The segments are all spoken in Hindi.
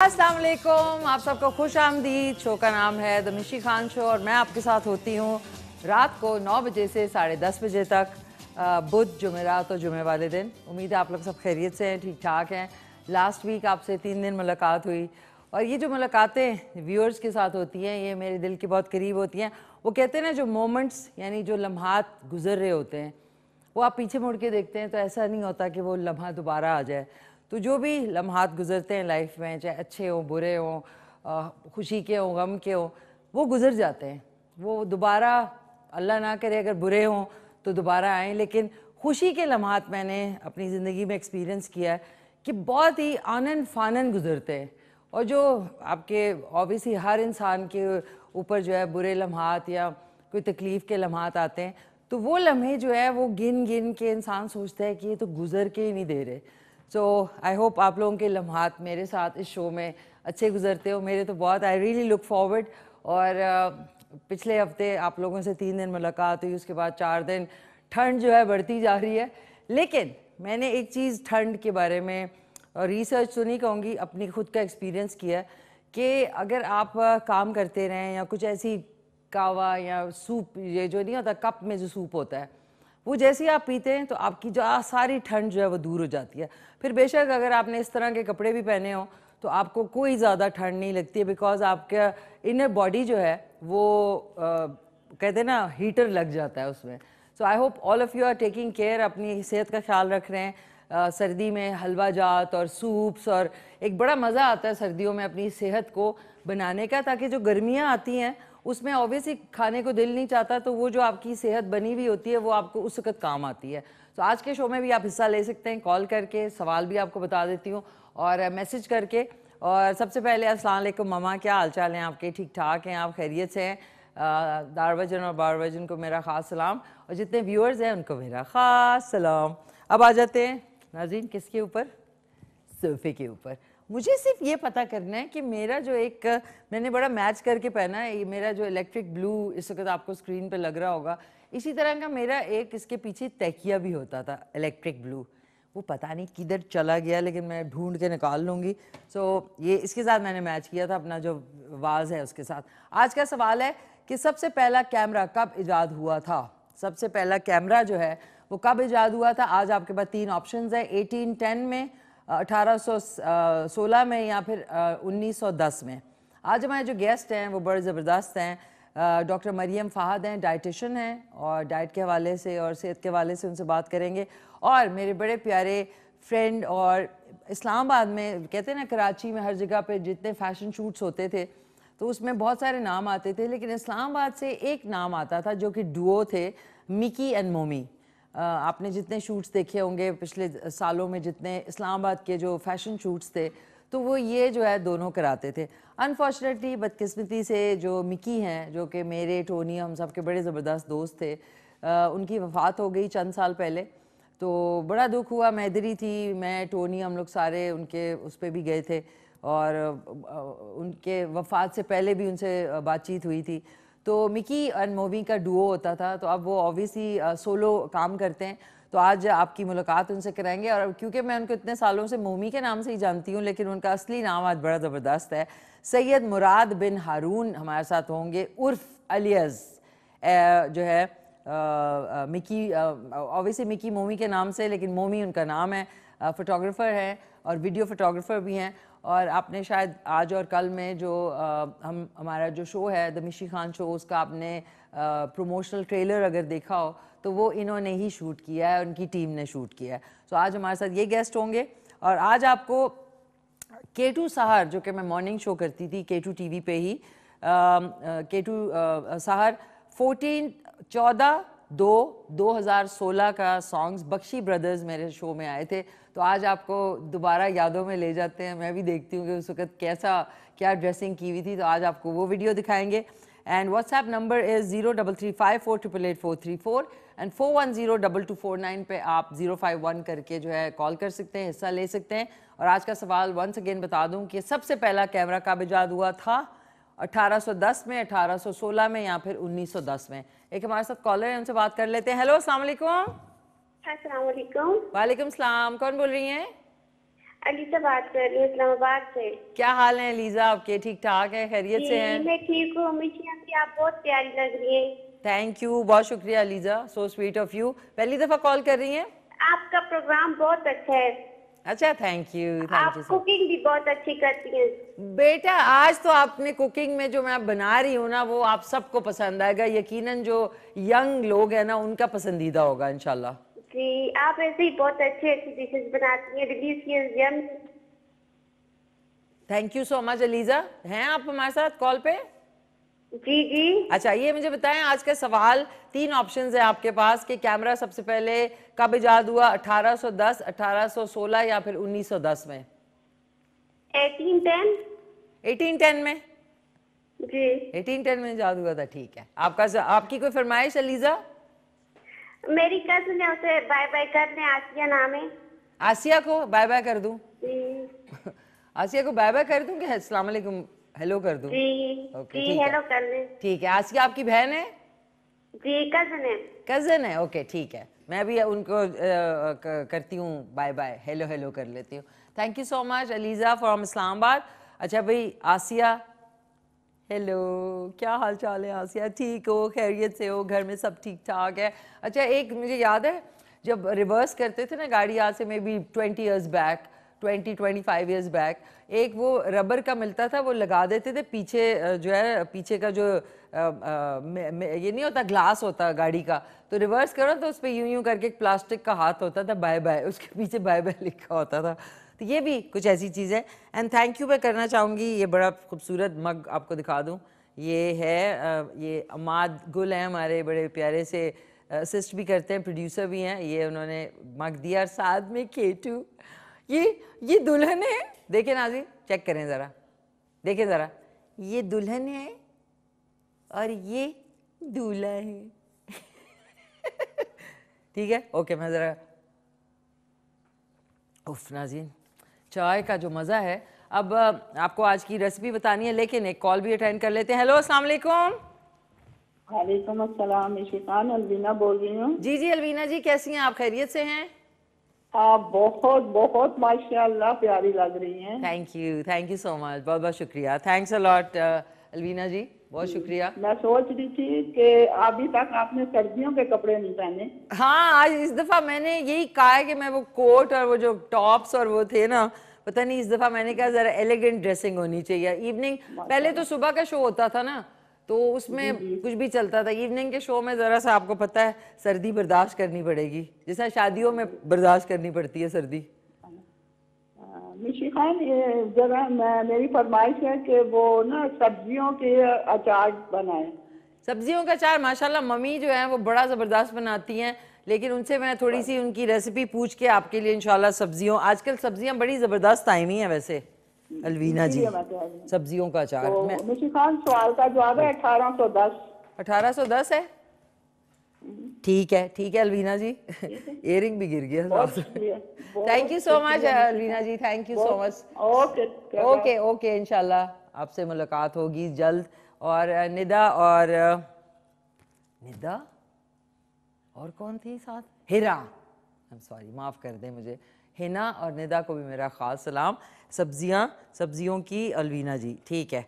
असलम आप सबको खुश आमदीद शो का नाम है दमिशी खान शो और मैं आपके साथ होती हूँ रात को नौ बजे से साढ़े दस बजे तक बुध जुमेरात और जुमे वाले दिन उम्मीद है आप लोग सब खैरियत से हैं ठीक ठाक हैं लास्ट वीक आपसे तीन दिन मुलाकात हुई और ये जो मुलाकातें व्यूअर्स के साथ होती हैं ये मेरे दिल के बहुत करीब होती हैं वो कहते हैं ना जो मोमेंट्स यानी जो लम्हात गुजर रहे होते हैं वो आप पीछे मुड़ के देखते हैं तो ऐसा नहीं होता कि वो लम्हा दोबारा आ जाए तो जो भी लम्हात गुजरते हैं लाइफ में चाहे अच्छे हों बुरे हों खुशी के हों गम के हों वो गुजर जाते हैं वो दोबारा अल्लाह ना करे अगर बुरे हों तो दोबारा आए लेकिन खुशी के लम्हात मैंने अपनी ज़िंदगी में एक्सपीरियंस किया है कि बहुत ही आनंद फानंद गुजरते हैं और जो आपके ऑबियसली हर इंसान के ऊपर जो है बुरे लम्हात या कोई तकलीफ़ के लम्हात आते हैं तो वो लम्हे जो है वो गिन गिन के इंसान सोचता है कि ये तो गुजर के ही नहीं दे रहे सो आई होप आप लोगों के लम्हात मेरे साथ इस शो में अच्छे गुजरते हो मेरे तो बहुत आई रियली लुक फॉरवर्ड और पिछले हफ्ते आप लोगों से तीन दिन मुलाकात हुई उसके बाद चार दिन ठंड जो है बढ़ती जा रही है लेकिन मैंने एक चीज़ ठंड के बारे में रिसर्च तो नहीं कहूँगी अपनी खुद का एक्सपीरियंस किया कि अगर आप काम करते रहें या कुछ ऐसी कावा या सूप ये जो नहीं होता कप में जो सूप होता है वो जैसे ही आप पीते हैं तो आपकी जो आ, सारी ठंड जो है वो दूर हो जाती है फिर बेशक अगर आपने इस तरह के कपड़े भी पहने हो तो आपको कोई ज़्यादा ठंड नहीं लगती है बिकॉज आपका इनर बॉडी जो है वो आ, कहते हैं ना हीटर लग जाता है उसमें so I hope all of you are taking care अपनी सेहत का ख्याल रख रहे हैं आ, सर्दी में हलवा जात और सूप्स और एक बड़ा मज़ा आता है सर्दियों में अपनी सेहत को बनाने का ताकि जो गर्मियाँ आती हैं उसमें ऑब्वियसली खाने को दिल नहीं चाहता तो वो जो आपकी सेहत बनी हुई होती है वो आपको उस वक्त काम आती है तो आज के शो में भी आप हिस्सा ले सकते हैं कॉल करके सवाल भी आपको बता देती हूँ और मैसेज करके और सबसे पहले असलम ममा क्या हाल चाल हैं आपके ठीक ठाक हैं आप खैरियत से हैं दारवजन और बारवजन को मेरा ख़ास सलाम और जितने व्यूअर्स हैं उनको मेरा ख़ास सलाम अब आ जाते हैं नाजीन किसके ऊपर सोफ़े के ऊपर मुझे सिर्फ ये पता करना है कि मेरा जो एक मैंने बड़ा मैच करके पहना है मेरा जो इलेक्ट्रिक ब्लू इस वक्त तो आपको स्क्रीन पे लग रहा होगा इसी तरह का मेरा एक इसके पीछे तकिया भी होता था इलेक्ट्रिक ब्लू वो पता नहीं किधर चला गया लेकिन मैं ढूंढ के निकाल लूँगी सो so, ये इसके साथ मैंने मैच किया था अपना जो वाज है उसके साथ आज का सवाल है कि सबसे पहला कैमरा कब ईजाद हुआ था सबसे पहला कैमरा जो है वो कब ईजाद हुआ था आज आपके पास तीन ऑप्शन है एटीन टेन में 1816 में या फिर 1910 में आज हमारे जो गेस्ट हैं वो बड़े ज़बरदस्त हैं डॉक्टर मरियम फ़ाहद हैं डाइटिशन हैं और डाइट के हवाले से और सेहत के हवाले से उनसे बात करेंगे और मेरे बड़े प्यारे फ्रेंड और इस्लामाबाद में कहते हैं ना कराची में हर जगह पे जितने फैशन शूट्स होते थे तो उसमें बहुत सारे नाम आते थे लेकिन इस्लामाबाद से एक नाम आता था जो कि डुओ थे मिकी एंड मोमी आपने जितने शूट्स देखे होंगे पिछले सालों में जितने इस्लामाबाद के जो फैशन शूट्स थे तो वो ये जो है दोनों कराते थे अनफॉर्चुनेटली बदकिस्मती से जो मिकी हैं जो कि मेरे टोनी हम सब के बड़े ज़बरदस्त दोस्त थे आ, उनकी वफ़ात हो गई चंद साल पहले तो बड़ा दुख हुआ मैं इधर ही थी मैं टोनी हम लोग सारे उनके उस पर भी गए थे और उनके वफ़ात से पहले भी उनसे बातचीत हुई थी तो मिकी एंड मोवी का डुओ होता था तो अब वो ऑब्वियसली सोलो काम करते हैं तो आज आपकी मुलाकात उनसे कराएंगे और क्योंकि मैं उनको इतने सालों से मोमी के नाम से ही जानती हूँ लेकिन उनका असली नाम आज बड़ा ज़बरदस्त है सैयद मुराद बिन हारून हमारे साथ होंगे उर्फ अलियज जो है मिकी ऑब्वियसली मिकी मोमी के नाम से लेकिन मोमी उनका नाम है फोटोग्राफ़र हैं और वीडियो फोटोग्राफ़र भी हैं और आपने शायद आज और कल में जो आ, हम हमारा जो शो है दमिशी खान शो उसका आपने प्रोमोशनल ट्रेलर अगर देखा हो तो वो इन्होंने ही शूट किया है उनकी टीम ने शूट किया है सो आज हमारे साथ ये गेस्ट होंगे और आज आपको केटू सहार जो कि मैं मॉर्निंग शो करती थी केटू टीवी पे ही केटू सहार फोर्टीन चौदह दो 2016 का सॉन्ग्स बख्शी ब्रदर्स मेरे शो में आए थे तो आज आपको दोबारा यादों में ले जाते हैं मैं भी देखती हूँ कि उस वक्त कैसा क्या ड्रेसिंग की हुई थी तो आज आपको वो वीडियो दिखाएंगे and WhatsApp number is zero double three five four triple eight four three four and four one zero double two four nine पर आप ज़ीरो फाइव वन करके जो है कॉल कर सकते हैं हिस्सा ले सकते हैं और आज का सवाल वंस अगेन बता दूं कि सबसे पहला कैमरा इजाद हुआ था 1810 में 1816 में या फिर 1910 में एक हमारे साथ कॉलर है उनसे बात कर लेते हैं हेलो अस्सलाम वालेकुम वालेकुम सलाम कौन बोल रही हैं अलीजा बात कर रही हूँ इस्लामाबाद से क्या हाल है अलीजा आपके ठीक ठाक है खैरियत से हैं मैं ठीक हूँ आप बहुत प्यारी लग रही हैं थैंक यू बहुत शुक्रिया Aliza so sweet of you पहली दफा कॉल कर रही हैं आपका प्रोग्राम बहुत अच्छा है अच्छा थैंक यू आप कुकिंग भी बहुत अच्छी करती हैं बेटा आज तो आपने कुकिंग में जो मैं बना रही हूँ ना वो आप सबको पसंद आएगा यकीनन जो यंग लोग हैं ना उनका पसंदीदा होगा इनशाला जी आप ऐसे ही बहुत अच्छे अच्छी डिशेस बनाती हैं thank you so much Aliza हैं आप हमारे साथ कॉल पे जी जी अच्छा ये मुझे बताएं आज का सवाल तीन ऑप्शंस है आपके पास कि कैमरा सबसे पहले कब इजाद हुआ 1810 1816 या फिर 1910 में 1810 1810 में जी 1810 में इजाद हुआ था ठीक है आपका आपकी कोई फरमाइश है लीजा मेरी कजन है उसे बाय बाय करने आसिया नाम है आसिया को बाय बाय कर दूं आसिया को बाय बाय कर दूं कि अस्सलाम वालेकुम हेलो कर दूं? जी ओके जी हेलो कर दें ठीक है आज की आपकी बहन है जी कजन है कजन है ओके ठीक है मैं भी उनको करती हूँ बाय बाय हेलो हेलो कर लेती हूँ thank you so much Aliza from Islamabad अच्छा भाई आसिया हेलो क्या हाल चाल है आसिया ठीक हो खैरियत से हो घर में सब ठीक ठाक है अच्छा एक मुझे याद है जब रिवर्स करते थे ना गाड़ी आज से may be twenty years back twenty twenty five years back एक वो रबर का मिलता था वो लगा देते थे पीछे जो है पीछे का जो आ, आ, ये नहीं होता ग्लास होता गाड़ी का तो रिवर्स करो तो उस पर यूं यूं करके एक प्लास्टिक का हाथ होता था बाय बाय उसके पीछे बाय बाय लिखा होता था तो ये भी कुछ ऐसी चीज़ है एंड थैंक यू मैं करना चाहूँगी ये बड़ा खूबसूरत मग आपको दिखा दूँ ये है ये अमाद गुल हैं हमारे बड़े प्यारे से असिस्ट भी करते हैं प्रोड्यूसर भी हैं ये उन्होंने मग दिया और साथ में के टू ये ये दुल्हन है देखे नाजी चेक करें ज़रा देखे ज़रा ये दुल्हन है और ये दूल्हा है ठीक है ओके मैं ज़रा उफ नाजी चाय का जो मज़ा है अब आपको आज की रेसिपी बतानी है लेकिन एक कॉल भी अटेंड कर लेते हैं हेलो अस्सलाम वालेकुम वालेकुम अस्सलाम अलवीना बोल रही हूँ जी जी अलवीना जी कैसी हैं आप खैरियत से हैं आप बहुत बहुत माशाल्लाह प्यारी लग रही हैं thank you thank you so much बहुत बहुत शुक्रिया thanks a lot uh, Alvina ji बहुत शुक्रिया hmm, मैं सोच रही थी कि अभी तक आपने सर्दियों के कपड़े नहीं पहने हाँ आज इस दफा मैंने यही कहा है कि मैं वो कोट और वो जो टॉप्स और वो थे ना पता नहीं इस दफा मैंने कहा जरा एलिगेंट ड्रेसिंग होनी चाहिए इवनिंग पहले तो सुबह का शो होता था ना तो उसमें कुछ भी चलता था इवनिंग के शो में ज़रा सा आपको पता है सर्दी बर्दाश्त करनी पड़ेगी जैसा शादियों में बर्दाश्त करनी पड़ती है सर्दी मिशी खान जरा मेरी फरमाइश है कि वो ना सब्जियों के अचार बनाए सब्जियों का अचार माशाल्लाह मम्मी जो है वो बड़ा ज़बरदस्त बनाती हैं लेकिन उनसे मैं थोड़ी सी हाँ। उनकी रेसिपी पूछ के आपके लिए इंशाल्लाह सब्जियों आजकल सब्जियां बड़ी ज़बरदस्त आई हुई हैं वैसे अलवीना जी सब्जियों का अचार तो मैं... खान सवाल का जवाब है अठारह सौ दस अठारह सौ दस है ठीक है ठीक है अलवीना जी इयर भी गिर गया thank you so much Alvina ji thank you so much okay okay okay इनशाला आपसे मुलाकात होगी जल्द और निदा और निदा और कौन थी साथ हिरा आई एम सॉरी माफ़ कर दे मुझे हिना और निदा को भी मेरा ख़ास सलाम सब्ज़ियाँ सब्ज़ियों की अलवीना जी ठीक है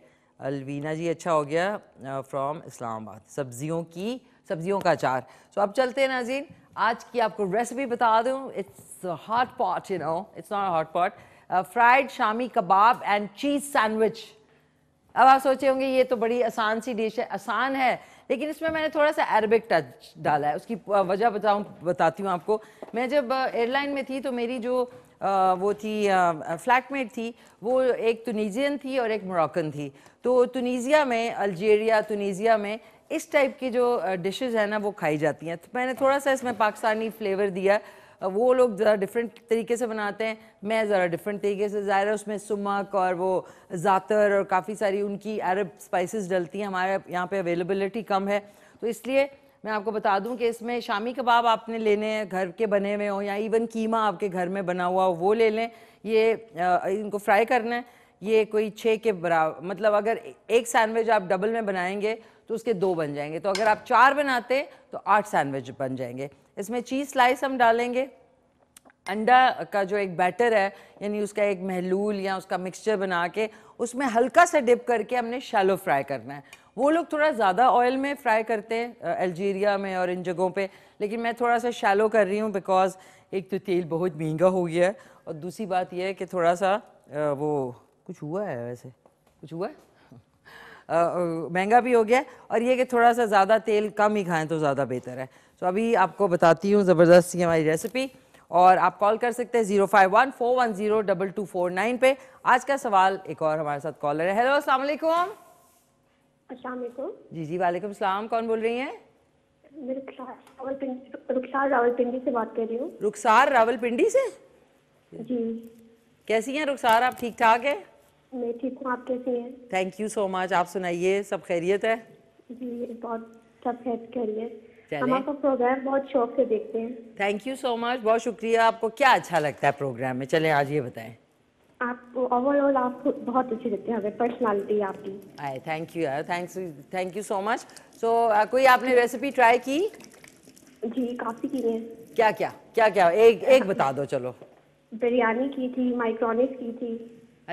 अलवीना जी अच्छा हो गया फ्रॉम इस्लामाबाद सब्ज़ियों की सब्ज़ियों का अचार सो so, अब चलते हैं नाजीन आज की आपको रेसिपी बता दूँ it's hot pot you know it's not hot pot fried shami kebab and cheese sandwich अब आप सोचे होंगे ये तो बड़ी आसान सी डिश है आसान है लेकिन इसमें मैंने थोड़ा सा अरबिक टच डाला है उसकी वजह बताऊँ बताती हूँ आपको मैं जब एयरलाइन में थी तो मेरी जो वो थी फ्लैटमेट थी वो एक टूनीजियन थी और एक मोरकन थी तो टूनीजिया में अल्जीरिया टूनीजिया में इस टाइप की जो डिशेज है ना वो खाई जाती हैं तो मैंने थोड़ा सा इसमें पाकिस्तानी फ्लेवर दिया वो लोग ज़रा डिफरेंट तरीके से बनाते हैं मैं ज़रा डिफरेंट तरीके से ज़ाहिर है उसमें सुमक और वो ज़ातर और काफ़ी सारी उनकी अरब स्पाइसेस डलती हैं हमारे यहाँ पे अवेलेबलिटी कम है तो इसलिए मैं आपको बता दूं कि इसमें शामी कबाब आपने लेने हैं घर के बने हुए हों या इवन कीमा आपके घर में बना हुआ हो वो ले लें ये इनको फ्राई करना है ये कोई छः के बराबर मतलब अगर एक सैंडविच आप डबल में बनाएंगे तो उसके दो बन जाएंगे तो अगर आप चार बनाते तो आठ सैंडविच बन जाएंगे इसमें चीज़ स्लाइस हम डालेंगे अंडा का जो एक बैटर है यानी उसका एक महलूल या उसका मिक्सचर बना के उसमें हल्का सा डिप करके हमने शैलो फ्राई करना है वो लोग थोड़ा ज़्यादा ऑयल में फ्राई करते हैं अल्जीरिया में और इन जगहों पे लेकिन मैं थोड़ा सा शैलो कर रही हूँ बिकॉज एक तो तेल बहुत महंगा हो गया है और दूसरी बात यह है कि थोड़ा सा वो कुछ हुआ है वैसे कुछ हुआ है महंगा भी हो गया और ये कि थोड़ा सा ज़्यादा तेल कम ही खाएँ तो ज़्यादा बेहतर है तो अभी आपको बताती हूँ ज़बरदस्त की हमारी रेसिपी और आप कॉल कर सकते हैं zero five one four one zero double two four nine पे आज का सवाल एक और हमारे साथ कॉलर है हेलो अस्सलाम वालेकुम जी जी वालेकुम सलाम कौन बोल रही हैं रुखसार रावलपिंडी से से जी कैसी हैं रुखसार आप ठीक ठाक है मैं ठीक हूँ आप कैसी हैं थैंक यू सो मच आप सुनाइए सब खैरियत है जी बहुत सब खैरियत हम प्रोग्राम बहुत शौक से देखते हैं थैंक यू सो मच बहुत शुक्रिया आपको क्या अच्छा लगता है प्रोग्राम में चले आज ये बताएं आप ओवरऑल आप बहुत अच्छे हैं पर्सनालिटी थैंक यू यार thanks thank you so much so कोई आपने रेसिपी ट्राई की जी काफ़ी की है क्या क्या क्या क्या एक एक बता दो चलो बिरयानी की थी माइक्रोनिस की थी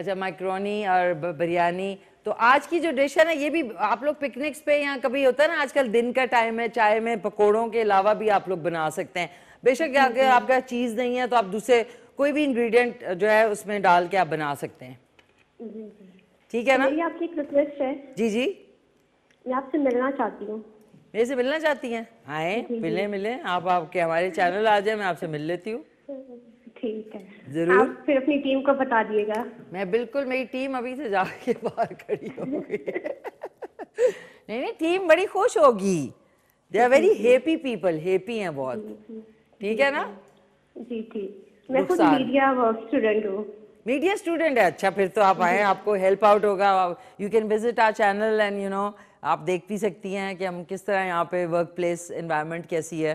अच्छा माइक्रोनी और बिरयानी तो आज की जो डिश है ना ये भी आप लोग पिकनिक्स पे यहाँ कभी होता है ना आजकल दिन का टाइम है चाय में पकोड़ों के अलावा भी आप लोग बना सकते हैं बेशक अगर आपका चीज़ नहीं है तो आप दूसरे कोई भी इंग्रेडिएंट जो है उसमें डाल के आप बना सकते हैं ठीक है ना मेरी आपकी एक रिक्वेस्ट है जी जी मैं आपसे मिलना चाहती हूँ मेरे से मिलना चाहती हैं आए मिले मिले आप आपके हमारे चैनल आ जाए मैं आपसे मिल लेती हूँ ठीक है जरूर आप फिर अपनी टीम को बता दिएगा मैं बिल्कुल मेरी टीम अभी से जाके बाहर खड़ी हो गई नहीं नहीं टीम बड़ी खुश होगी they are very happy people happy हैं बहुत ठीक है ना जी ठीक मैं खुद मीडिया वर्क स्टूडेंट हूँ मीडिया स्टूडेंट है अच्छा फिर तो आप आए आपको हेल्प आउट होगा you can visit our channel and you know आप देख भी सकती हैं कि हम किस तरह यहाँ पे वर्क प्लेस एनवायरमेंट कैसी है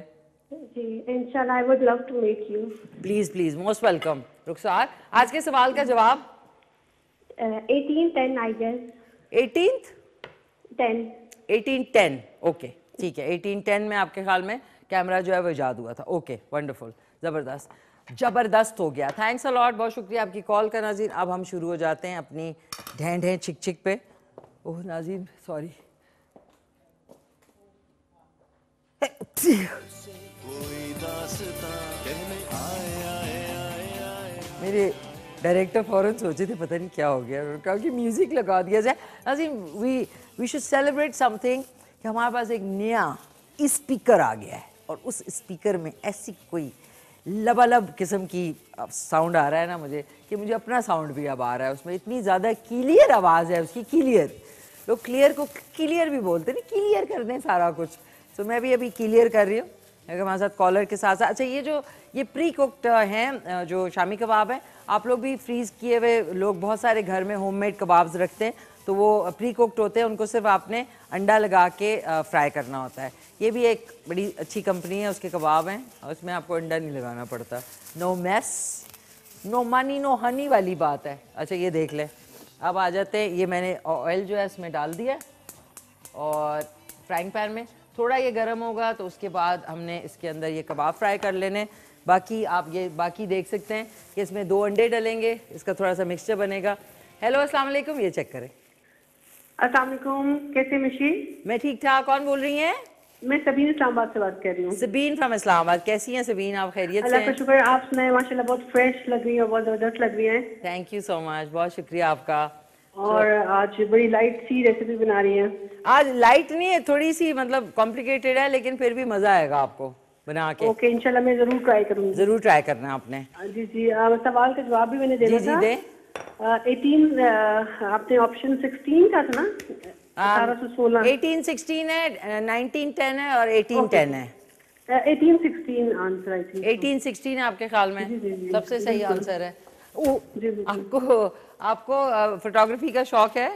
please please most welcome Rukhsar आज के सवाल का जवाब ओके uh, ठीक है एटीन टेन में आपके ख्याल में कैमरा जो है वो ईजाद हुआ था ओके वंडरफुल ज़बरदस्त ज़बरदस्त हो गया थैंक्स अलॉट बहुत शुक्रिया आपकी कॉल का नाजीन अब हम शुरू हो जाते हैं अपनी ढें ढें छिक छिक पे ओह नाजीन सॉरी मेरे डायरेक्टर फौरन सोचे थे पता नहीं क्या हो गया उन्होंने कहा कि म्यूज़िक लगा दिया जाए अजी we we should celebrate something कि हमारे पास एक नया स्पीकर आ गया है और उस स्पीकर में ऐसी कोई लबालब किस्म की साउंड आ रहा है ना मुझे कि मुझे अपना साउंड भी अब आ रहा है उसमें इतनी ज़्यादा क्लियर आवाज़ है उसकी क्लियर लोग क्लियर को क्लियर भी बोलते नहीं क्लियर कर दें सारा कुछ तो मैं भी अभी क्लियर कर रही हूँ अगर हमारे साथ कॉलर के साथ अच्छा ये जो ये प्री कुकड हैं जो शामी कबाब हैं आप लोग भी फ्रीज़ किए हुए लोग बहुत सारे घर में होममेड कबाब्स रखते हैं तो वो प्री कुकड होते हैं उनको सिर्फ आपने अंडा लगा के फ्राई करना होता है ये भी एक बड़ी अच्छी कंपनी है उसके कबाब हैं उसमें आपको अंडा नहीं लगाना पड़ता no mess no money no honey वाली बात है अच्छा ये देख लें अब आ जाते हैं ये मैंने ऑयल जो है इसमें डाल दिया और फ्राइंग पैन में थोड़ा ये गर्म होगा तो उसके बाद हमने इसके अंदर ये कबाब फ्राई कर लेने बाकी आप ये बाकी देख सकते हैं कि इसमें दो अंडे डलेंगे इसका थोड़ा सा मिक्सचर बनेगा हेलो अस्सलाम वालेकुम ये चेक करें अस्सलाम वालेकुम कैसे मिशी मैं ठीक ठाक कौन बोल रही है मैं सबीन इस्लामाबाद से बात कर रही हूँ सबीन फ्रॉम इस्लामाबाद कैसी हैं सबीन आप खैरियत अल्लाह का शुक्र आप सुनाए माशाल्लाह बहुत फ्रेश लग रही है बहुत जबरदस्त लग रही है थैंक यू सो मच बहुत शुक्रिया आपका और आज बड़ी लाइट सी रेसिपी बना रही हैं आज लाइट नहीं है थोड़ी सी मतलब कॉम्प्लिकेटेड है लेकिन फिर भी मजा आएगा आपको बना के ओके इंशाल्लाह मैं जरूर ट्राई करूंगी जरूर ट्राई करना है आपने हाँ, जी जी आ, सवाल का जवाब भी मैंने देना जी, था दे। एटीन आपने ऑप्शन सिक्सटीन का था ना अठारह सौ सोलह एटीन सिक्सटीन है नाइनटीन टेन है और एटीन टेन है eighteen sixteen answer I think eighteen sixteen आपके ख्याल में सबसे सही आंसर है आपको आपको फोटोग्राफी का शौक है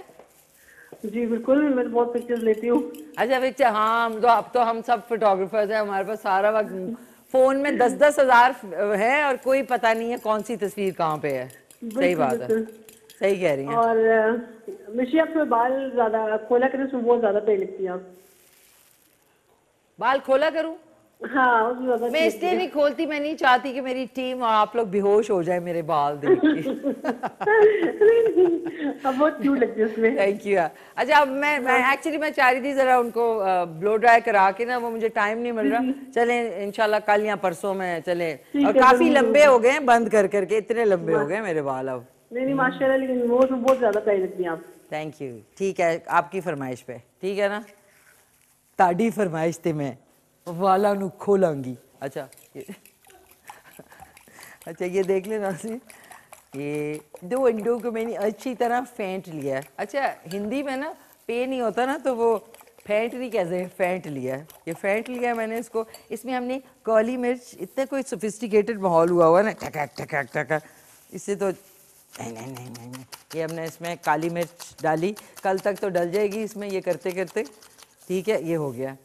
जी बिल्कुल मैं बहुत पिक्चर्स लेती हूँ अच्छा पिक्चर हाँ तो अब तो हम सब फोटोग्राफर्स हैं हमारे पास सारा वक्त फोन में दस दस हजार है और कोई पता नहीं है कौन सी तस्वीर कहाँ पे है सही बात है सही कह रही है और मिशी आप बाल ज्यादा खोला करें बहुत ज्यादा पेड़ लगती है बाल खोला करूँ हाँ, मैं इसलिए नहीं खोलती मैं नहीं चाहती कि मेरी टीम और आप लोग बेहोश हो जाए मेरे बाल देख के थैंक यू हाँ। अच्छा अब मैं मैं एक्चुअली हाँ। मैं चाह रही थी जरा उनको ब्लो ड्राई करा के ना वो मुझे टाइम नहीं मिल रहा हम्म, हम्म। चले इनशाला कल या परसों में चले और काफी लंबे हो गए बंद कर करके इतने लंबे हो गए मेरे बाल अब नहीं नहीं माशाल्लाह लेकिन वो तो बहुत ज्यादा आप थैंक यू ठीक है आपकी फरमाइश पे ठीक है ना ताड़ी फरमाइश थी मैं वाला नु खोलांगी अच्छा ये अच्छा ये देख लेना सी ये दो अंडों को मैंने अच्छी तरह फेंट लिया है अच्छा हिंदी में ना पे नहीं होता ना तो वो फेंट नहीं कहते हैं फेंट लिया है ये फेंट लिया मैंने इसको इसमें हमने काली मिर्च इतना कोई सोफिस्टिकेटेड माहौल हुआ हुआ ना टकक टकक टकक इससे तो नहीं नहीं नहीं नहीं ये हमने इसमें काली मिर्च डाली कल तक तो डल जाएगी इसमें ये करते करते ठीक है ये हो गया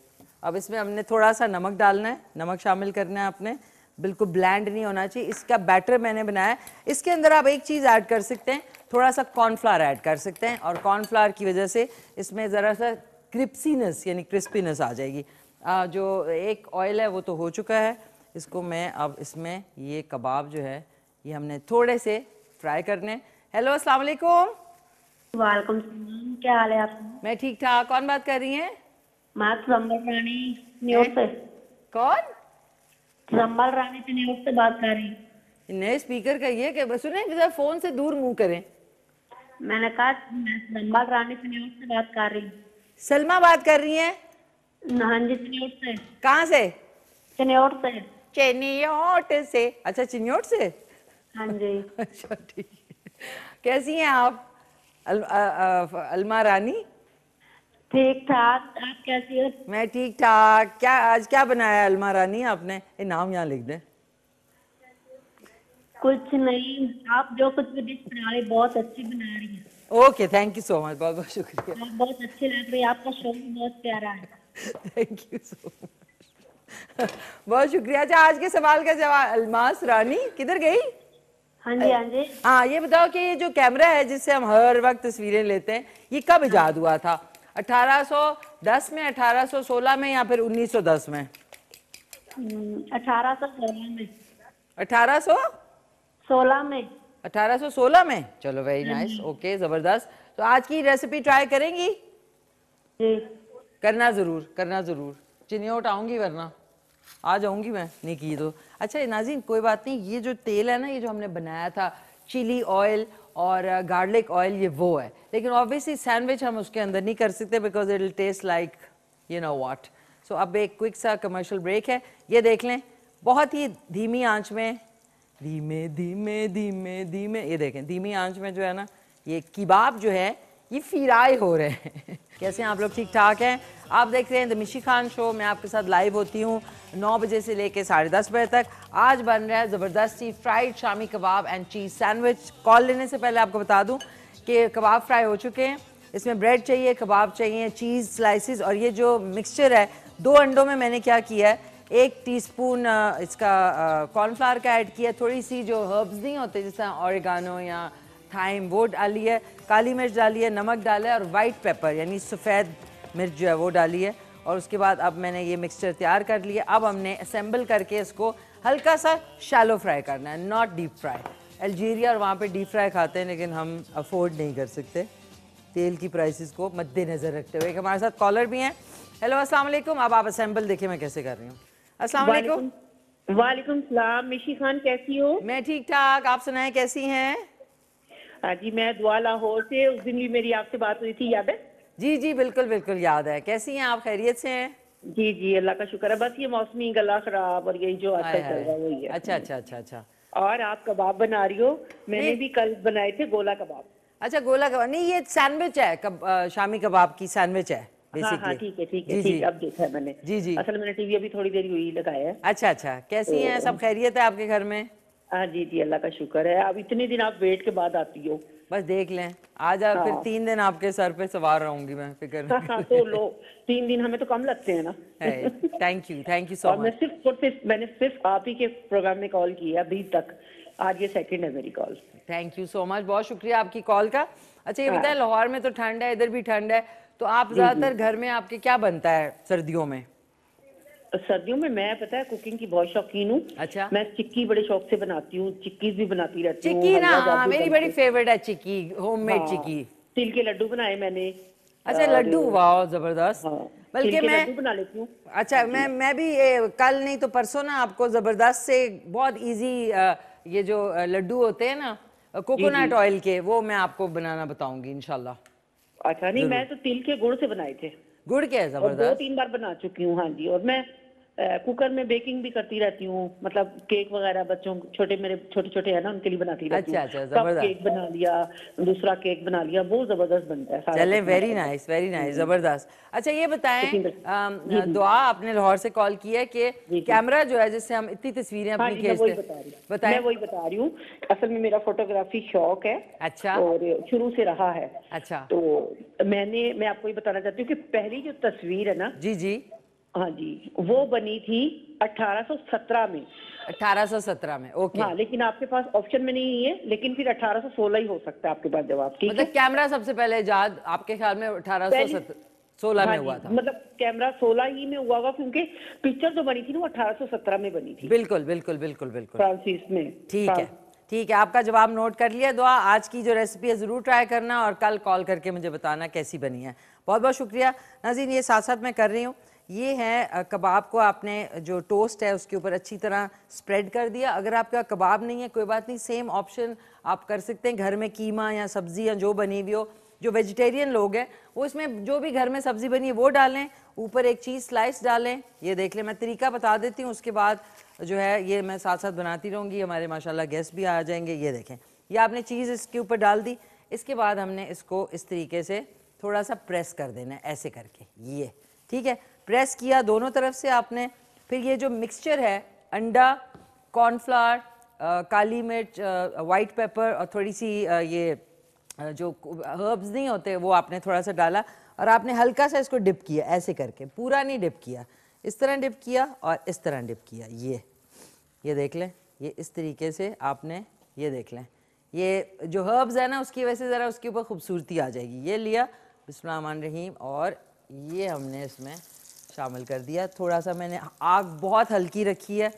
अब इसमें हमने थोड़ा सा नमक डालना है नमक शामिल करना है आपने बिल्कुल ब्लैंड नहीं होना चाहिए इसका बैटर मैंने बनाया इसके अंदर आप एक चीज़ ऐड कर सकते हैं थोड़ा सा कॉर्नफ्लावर ऐड कर सकते हैं और कॉर्नफ्लावर की वजह से इसमें ज़रा सा क्रिप्सीनेस यानी क्रिस्पीनेस आ जाएगी आ, जो एक ऑयल है वो तो हो चुका है इसको मैं अब इसमें ये कबाब जो है ये हमने थोड़े से फ्राई करने हेलो अस्सलाम वालेकुम वालेकुम क्या हाल है आप मैं ठीक ठाक कौन बात कर रही हैं संबल रानी न्यूज से कौन संबल रानी से न्यूज से बात कर रही नए स्पीकर का ये सुने फोन से दूर मुंह करें मैंने कहा संबल रानी से न्यूज से बात कर रही सलमा बात कर रही है कहाँ से चिन्योट से से अच्छा चिन्योट से हाँ जी अच्छा ठीक कैसी हैं आप अल, अल्मा रानी ठीक ठाक आप कैसी हो मैं ठीक ठाक क्या आज क्या बनाया अलमा रानी आपने ये नाम यहाँ लिख दे कुछ नहीं आप जो कुछ भी डिश बना रही बहुत अच्छी बना रही है okay thank you so much बहुत बहुत शुक्रिया आप बहुत अच्छी लग रही है आपका शो भी बहुत प्यारा है थैंक यू सो बहुत शुक्रिया अच्छा आज के सवाल का जवाब अलमास रानी किधर गई हाँ जी हाँ जी हाँ ये बताओ कि ये जो कैमरा है जिससे हम हर वक्त तस्वीरें लेते हैं ये कब हाँ। इजाद हुआ था 1810 में 1816 में या फिर 1910 में 1816 हम्म, में 1816 में 1816 में चलो वेरी नाइस ओके जबरदस्त तो आज की रेसिपी ट्राई करेंगी करना जरूर करना जरूर चिनियोट आऊंगी वरना आ जाऊंगी मैं नहीं की तो अच्छा नाजीन कोई बात नहीं ये जो तेल है ना ये जो हमने बनाया था चिली ऑयल और गार्लिक uh, ऑयल ये वो है लेकिन ऑब्वियसली सैंडविच हम उसके अंदर नहीं कर सकते because it will taste like you know what so अब एक क्विक सा कमर्शियल ब्रेक है ये देख लें बहुत ही धीमी आंच में धीमे धीमे धीमे धीमे ये देखें धीमी आंच में जो है ना ये किबाब जो है ये फिराई हो रहे हैं कैसे आप लोग ठीक ठाक हैं आप देख रहे हैं द मिशी खान शो मैं आपके साथ लाइव होती हूँ नौ बजे से लेकर साढ़े दस बजे तक आज बन रहा है ज़बरदस्ती fried shami kebab and cheese sandwich call लेने से पहले आपको बता दूँ कि कबाब फ्राई हो चुके हैं इसमें ब्रेड चाहिए कबाब चाहिए चीज़ स्लाइसिस और ये जो मिक्सचर है दो अंडों में मैंने क्या किया है एक टीस्पून इसका कॉर्नफ्लावर का ऐड किया थोड़ी सी जो हर्ब्स नहीं होते जैसे ऑरिगानो या थाइम वो डाली है काली मिर्च डाली है नमक डाला है और वाइट पेपर यानी सफ़ेद मिर्च जो है वो डाली है और उसके बाद अब मैंने ये मिक्सचर तैयार कर लिया अब हमने असेंबल करके इसको हल्का सा शैलो फ्राई करना है नॉट डीप फ्राई अल्जीरिया और वहाँ पे डीप फ्राई खाते हैं लेकिन हम अफोर्ड नहीं कर सकते तेल की प्राइसेस को मद्देनज़र रखते हुए हमारे साथ कॉलर भी हैं हेलो अस्सलाम वालेकुम अब आप असेंबल देखिए मैं कैसे कर रही हूँ अस्सलाम वालेकुम वालेकुम सलाम मिशी खान कैसी हो मैं ठीक ठाक आप सुनाए कैसी हैं हाँ जी मैं दुआ लाहौर से उस दिन भी मेरी आपसे बात हुई थी याद है जी जी बिल्कुल बिल्कुल याद है कैसी हैं आप खैरियत से हैं जी जी अल्लाह का शुक्र है बस ये मौसमी गला खराब और यही जो आजकल चल रहा है वही है अच्छा अच्छा अच्छा अच्छा और आप कबाब बना रही हो मैंने भी कल बनाए थे गोला कबाब अच्छा गोला कबाब नहीं ये सैंडविच है कब, शामी कबाब की सैंडविच है ठीक हाँ हाँ ठीक है ठीक है ठीक अब देखा है मैंने जी जी असल मैंने टीवी अभी थोड़ी देर हुई लगाया है अच्छा अच्छा कैसी तो... है सब खैरियत है आपके घर में हाँ जी जी अल्लाह का शुक्र है अब इतने दिन आप वेट के बाद आती हो बस देख लें आज आप हाँ। फिर तीन दिन आपके सर पे सवार रहूंगी मैं फिक्र हाँ, हाँ, तो लो तीन दिन हमें तो कम लगते हैं ना thank you thank you so much मैं सिर्फ मैंने सिर्फ आप ही के प्रोग्राम में कॉल किया अभी तक आज ये सेकंड है मेरी call thank you so much बहुत शुक्रिया आपकी कॉल का अच्छा ये हाँ। बताए लाहौर में तो ठंड है इधर भी ठंड है तो आप ज्यादातर घर में आपके क्या बनता है सर्दियों में सर्दियों में मैं पता है कुकिंग की बहुत शौकीन हूँ अच्छा मैं चिक्की बड़े शौक से बनाती हूँ चिक्कीज भी बनाती रहती हूँ चिक्की ना हाँ, मेरी बड़ी फेवरेट है चिक्की होममेड हाँ, चिक्की तिल के लड्डू बनाए मैंने अच्छा लड्डू वाह जबरदस्त हाँ, बल्कि मैं बना लेती हूँ अच्छा हाँ मैं मैं भी ए, कल नहीं तो परसों ना आपको जबरदस्त से बहुत इजी ये जो लड्डू होते हैं ना कोकोनट ऑयल के वो मैं आपको बनाना बताऊंगी इनशाला अच्छा नहीं मैं तो तिल के गुड़ से बनाए थे गुड़ के है जबरदस्त दो तीन बार बना चुकी हूँ हाँ जी और मैं कुकर में बेकिंग भी करती रहती हूँ मतलब केक वगैरह बच्चों छोटे मेरे छोटे छोटे है ना उनके लिए बनाती रहती अच्छा, अच्छा, कप केक बना लिया दूसरा केक बना लिया बहुत जबरदस्त बनता है चले वेरी नाइस वेरी नाइस जबरदस्त अच्छा ये बताएं दुआ आपने लाहौर से कॉल किया है कि कैमरा जो है जिससे हम इतनी तस्वीरें हाँ अपनी खींचते मैं वही बता रही हूँ असल में मेरा फोटोग्राफी शौक है अच्छा और शुरू से रहा है अच्छा तो मैंने मैं आपको ये बताना चाहती हूँ कि पहली जो तस्वीर है ना जी जी हाँ जी वो बनी थी 1817 में 1817 में ओके हाँ लेकिन आपके पास ऑप्शन में नहीं है लेकिन फिर 1816 ही हो सकता है आपके पास जवाब ठीक मतलब कैमरा सबसे पहले जाद आपके ख्याल में 1817 सोलह में हाँ हुआ था मतलब कैमरा सोलह ही में हुआ होगा क्योंकि पिक्चर जो बनी थी ना वो 1817 में बनी थी बिल्कुल बिल्कुल बिल्कुल बिल्कुल फ्रांसिस में ठीक है ठीक है आपका जवाब नोट कर लिया दुआ आज की जो रेसिपी है ज़रूर ट्राई करना और कल कॉल करके मुझे बताना कैसी बनी है बहुत बहुत शुक्रिया नाजीन ये साथ साथ मैं कर रही हूँ ये है कबाब को आपने जो टोस्ट है उसके ऊपर अच्छी तरह स्प्रेड कर दिया अगर आपका कबाब नहीं है कोई बात नहीं सेम ऑप्शन आप कर सकते हैं घर में कीमा या सब्ज़ी या जो बनी हुई हो जो वेजिटेरियन लोग हैं वो इसमें जो भी घर में सब्ज़ी बनी है वो डालें ऊपर एक चीज़ स्लाइस डालें ये देख लें मैं तरीका बता देती हूँ उसके बाद जो है ये मैं साथ साथ बनाती रहूँगी हमारे माशाला गेस्ट भी आ जाएंगे ये देखें यह आपने चीज़ इसके ऊपर डाल दी इसके बाद हमने इसको इस तरीके से थोड़ा सा प्रेस कर देना है ऐसे करके ये ठीक है प्रेस किया दोनों तरफ से आपने फिर ये जो मिक्सचर है अंडा कॉर्नफ्लावर काली मिर्च वाइट पेपर और थोड़ी सी आ, ये जो हर्ब्स नहीं होते वो आपने थोड़ा सा डाला और आपने हल्का सा इसको डिप किया ऐसे करके पूरा नहीं डिप किया इस तरह डिप किया और इस तरह डिप किया ये ये देख लें ये इस तरीके से आपने ये देख लें ये जो हर्ब्स है ना उसकी वजह से ज़रा उसके ऊपर खूबसूरती आ जाएगी ये लिया बिस्मान रहीम और ये हमने इसमें शामिल कर दिया थोड़ा सा मैंने आग बहुत हल्की रखी है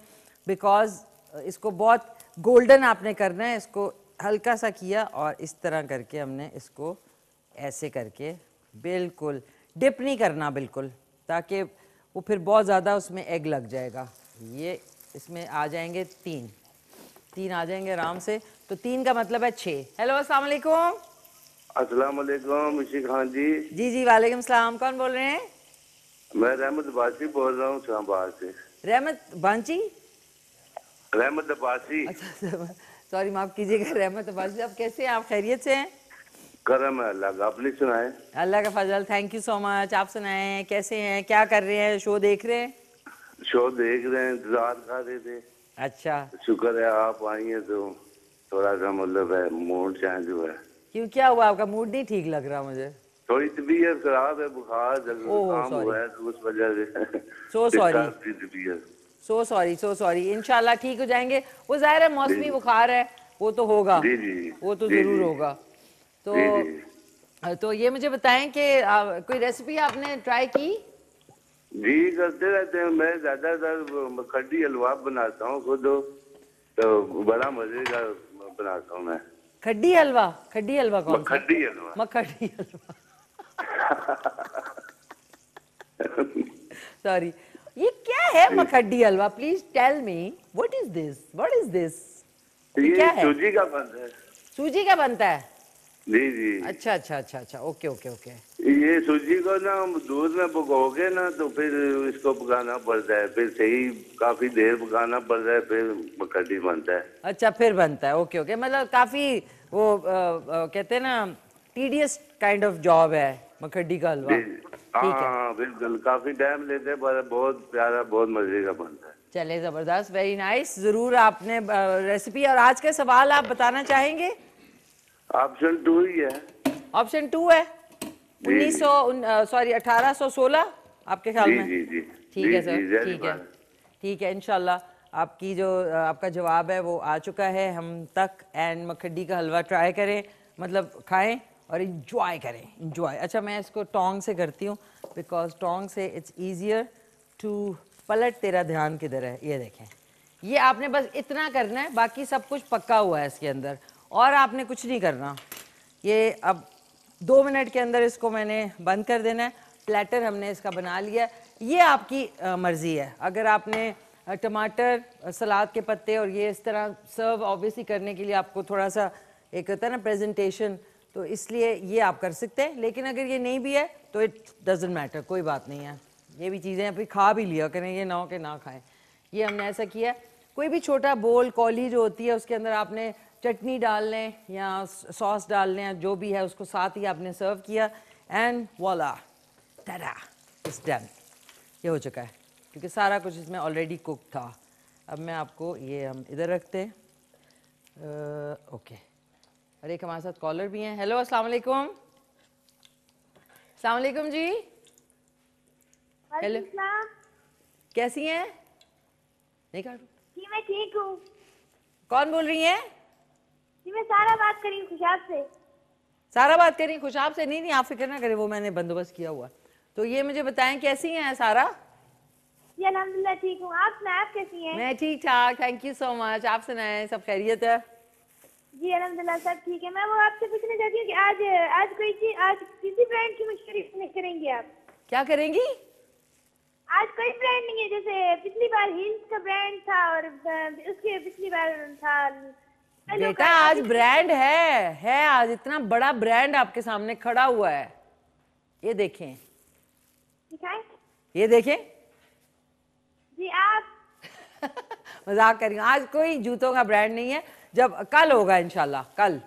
बिकॉज इसको बहुत गोल्डन आपने करना है इसको हल्का सा किया और इस तरह करके हमने इसको ऐसे करके बिल्कुल डिप नहीं करना बिल्कुल ताकि वो फिर बहुत ज़्यादा उसमें एग लग जाएगा ये इसमें आ जाएंगे तीन तीन आ जाएंगे आराम से तो तीन का मतलब है छः हेलो असलकुम असलम खान जी जी जी वालेकुम सलाम कौन बोल रहे हैं मैं रहमत बासी बोल रहा हूँ शाहबाद से रहमत बांची रहमत अब्बासी अच्छा सॉरी अच्छा, माफ कीजिएगा रहमत अब्बासी आप कैसे हैं आप खैरियत से हैं करम है अल्लाह का अपनी सुनाए अल्लाह का फजल थैंक यू सो मच आप सुनाए कैसे हैं क्या कर रहे हैं शो देख रहे हैं शो देख रहे हैं इंतजार कर रहे थे अच्छा शुक्र है आप आई हैं तो थोड़ा सा मतलब है मूड चेंज हुआ है क्यों क्या हुआ आपका मूड नहीं ठीक लग रहा मुझे थोड़ी तो तबीयत खराब है बुखार जुकाम हुआ है तो उस वजह से सो सो सॉरी सो सॉरी इनशाला ठीक हो जाएंगे वो जाहिर है मौसमी बुखार है वो तो होगा दी दी, वो तो जरूर होगा तो दी तो ये मुझे बताएं कि कोई रेसिपी आपने ट्राई की जी करते रहते हैं मैं ज्यादातर खड्डी हलवा बनाता हूँ खुद तो बड़ा मजे का बनाता हूँ मैं खड्डी हलवा खड्डी हलवा कौन खड्डी हलवा मखड्डी हलवा सॉरी ये क्या है makhaddi halwa please tell me what is this what is this क्या है सूजी का बनता है सूजी का बनता है जी जी अच्छा अच्छा अच्छा अच्छा ओके ओके ओके ये सूजी को ना दूध में पकाओगे ना तो फिर इसको पकाना पड़ता है फिर सही काफी देर पकाना पड़ता है फिर मखड्डी बनता है अच्छा फिर बनता है ओके ओके मतलब काफी वो आ, आ, कहते हैं ना टीडियस काइंड ऑफ जॉब है मकड़ी का हलवा हाँ, बिल्कुल काफी टाइम लेते हैं बहुत प्यारा बहुत मजे का बनता है चले जबरदस्त वेरी नाइस जरूर आपने रेसिपी और आज का सवाल आप बताना चाहेंगे ऑप्शन टू ही है ऑप्शन टू है उन्नीस सौ सॉरी अठारह सौ सोलह आपके ख्याल में ठीक है सर ठीक है ठीक है इनशाला आपकी जो आपका जवाब है वो आ चुका है हम तक एंड मखड्डी का हलवा ट्राई करें मतलब खाएं और इन्जॉय करें इन्जॉय अच्छा मैं इसको टोंग से करती हूँ बिकॉज टोंग से इट्स ईजियर टू पलट तेरा ध्यान किधर है ये देखें ये आपने बस इतना करना है बाकी सब कुछ पक्का हुआ है इसके अंदर और आपने कुछ नहीं करना ये अब दो मिनट के अंदर इसको मैंने बंद कर देना है प्लेटर हमने इसका बना लिया ये आपकी मर्ज़ी है अगर आपने टमाटर सलाद के पत्ते और ये इस तरह सर्व ऑब्वियसली करने के लिए आपको थोड़ा सा एक होता है ना प्रेजेंटेशन तो इसलिए ये आप कर सकते हैं लेकिन अगर ये नहीं भी है तो इट डजेंट मैटर कोई बात नहीं है ये भी चीज़ें अभी खा भी लिया करें ये ना हो के ना खाएं ये हमने ऐसा किया है कोई भी छोटा बोल कौली जो होती है उसके अंदर आपने चटनी डाल लें या सॉस डाल लें या जो भी है उसको साथ ही आपने सर्व किया एंड वाला तरा इस डन ये हो चुका है क्योंकि सारा कुछ इसमें ऑलरेडी कुक था अब मैं आपको ये हम इधर रखते हैं ओके uh, okay. और एक हमारे साथ कॉलर भी हैं हेलो अस्सलाम वालेकुम अस्सलाम वालेकुम जी हेलो कैसी हैं नहीं कर जी मैं ठीक हूँ कौन बोल रही हैं जी मैं सारा बात करी हूँ खुशाब से सारा बात करी खुशाब से नहीं नहीं आप फिक्र ना करें वो मैंने बंदोबस्त किया हुआ तो ये मुझे बताएं कैसी हैं सारा जी अलहमदिल्ला ठीक हूँ आप सुनाए आप कैसी हैं मैं ठीक ठाक थैंक यू सो मच आप सुनाए सब खैरियत है जी अलहमदिल्ला सब ठीक है मैं वो आपसे पूछना चाहती हूँ कि आज आज कोई चीज आज किसी ब्रांड की मशहूरी करेंगी आप क्या करेंगी आज कोई ब्रांड नहीं है जैसे पिछली बार हिल्स का ब्रांड था और उसके पिछली बार था बेटा आज ब्रांड है है आज इतना बड़ा ब्रांड आपके सामने खड़ा हुआ है ये देखें ये देखें जी आप मजाक कर रही हूँ आज कोई जूतों का ब्रांड नहीं है जब कल होगा इनशाला कल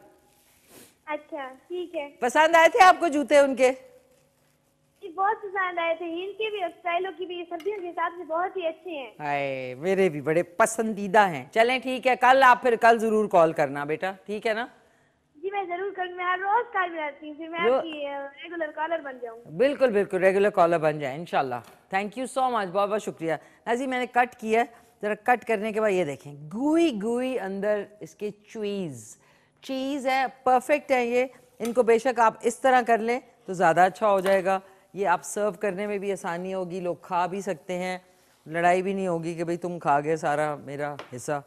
अच्छा ठीक है पसंद आए थे आपको जूते उनके बहुत पसंद आए थे इनके भी स्टाइलों की भी सर्दियों के हिसाब से बहुत ही अच्छे हैं हाय मेरे भी बड़े पसंदीदा हैं चलें ठीक है कल आप फिर कल जरूर कॉल करना बेटा ठीक है ना जी मैं जरूर मैं रोज कॉल मिलाती हूँ फिर मैं आपकी रेगुलर कॉलर बन जाऊँ बिल्कुल बिल्कुल रेगुलर कॉलर बन जाए इनशाला थैंक यू सो मच बहुत बहुत शुक्रिया नाजी मैंने कट किया ज़रा कट करने के बाद ये देखें गुई गुई अंदर इसके चीज़ चीज़ है परफेक्ट है ये इनको बेशक आप इस तरह कर लें तो ज़्यादा अच्छा हो जाएगा ये आप सर्व करने में भी आसानी होगी लोग खा भी सकते हैं लड़ाई भी नहीं होगी कि भाई तुम खा गए सारा मेरा हिस्सा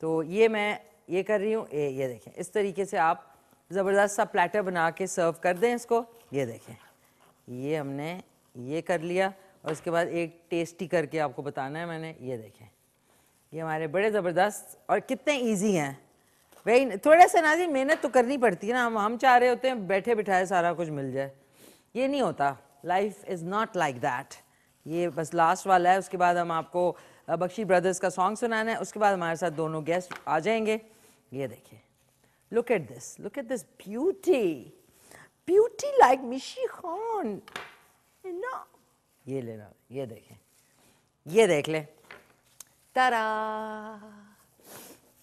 तो ये मैं ये कर रही हूँ ये ये देखें इस तरीके से आप ज़बरदस्त सा प्लेटर बना के सर्व कर दें इसको ये देखें ये हमने ये कर लिया और उसके बाद एक टेस्टी करके आपको बताना है मैंने ये देखें ये हमारे बड़े ज़बरदस्त और कितने ईजी हैं वही थोड़ा सा नाजी मेहनत तो करनी पड़ती है ना हम हम चाह रहे होते हैं बैठे बिठाए सारा कुछ मिल जाए ये नहीं होता life is not like that ये बस लास्ट वाला है उसके बाद हम आपको बख्शी ब्रदर्स का सॉन्ग सुनाना है उसके बाद हमारे साथ दोनों गेस्ट आ जाएंगे ये देखिए look at this look at this beauty beauty like Mishi Khan ये लेना ये देखें ये देख लें Ta-da!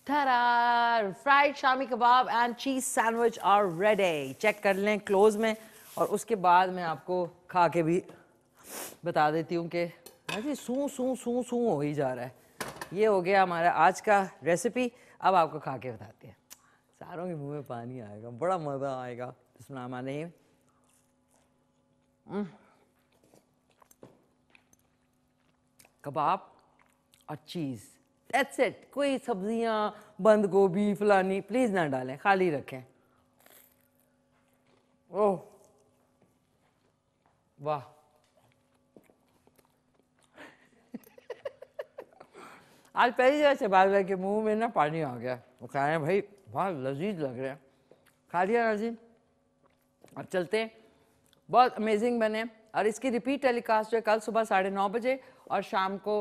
Ta-da! Fried shami kebab and cheese sandwich are ready. Check कर लें क्लोज में और उसके बाद मैं आपको खा के भी बता देती हूँ कि अरे हाँ सू सू सू सू हो ही जा रहा है ये हो गया हमारा आज का रेसिपी अब आपको खा के बताते हैं सारों के मुंह में पानी आएगा बड़ा मज़ा आएगा बिस्मिल्लाह कबाब और चीज़ दैट्स इट कोई सब्जियाँ बंद गोभी फलानी प्लीज़ ना डालें खाली रखें ओह वाह आज पहली जगह शहबाज भाई के मुंह में ना पानी आ गया वो कह रहे हैं भाई बहुत लजीज लग रहे हैं खा लिया जी अब चलते हैं बहुत अमेजिंग बने और इसकी रिपीट टेलीकास्ट जो है कल सुबह साढ़े नौ बजे और शाम को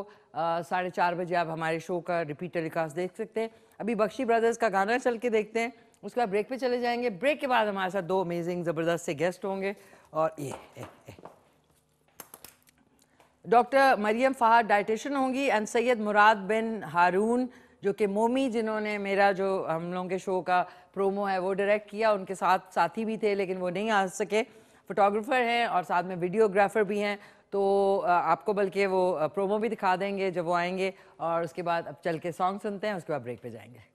साढ़े चार बजे आप हमारे शो का रिपीट टेलीकास्ट देख सकते हैं अभी बख्शी ब्रदर्स का गाना चल के देखते हैं उसके बाद ब्रेक पे चले जाएंगे ब्रेक के बाद हमारे साथ दो अमेजिंग ज़बरदस्त से गेस्ट होंगे और ये डॉक्टर मरियम फ़हाद डाइटिशन होंगी एंड सैयद मुराद बिन हारून जो कि मोमी जिन्होंने मेरा जो हम लोगों के शो का प्रोमो है वो डायरेक्ट किया उनके साथ साथी भी थे लेकिन वो नहीं आ सके फोटोग्राफ़र हैं और साथ में वीडियोग्राफर भी हैं तो आपको बल्कि वो प्रोमो भी दिखा देंगे जब वो आएंगे और उसके बाद अब चल के सॉन्ग सुनते हैं उसके बाद ब्रेक पे जाएंगे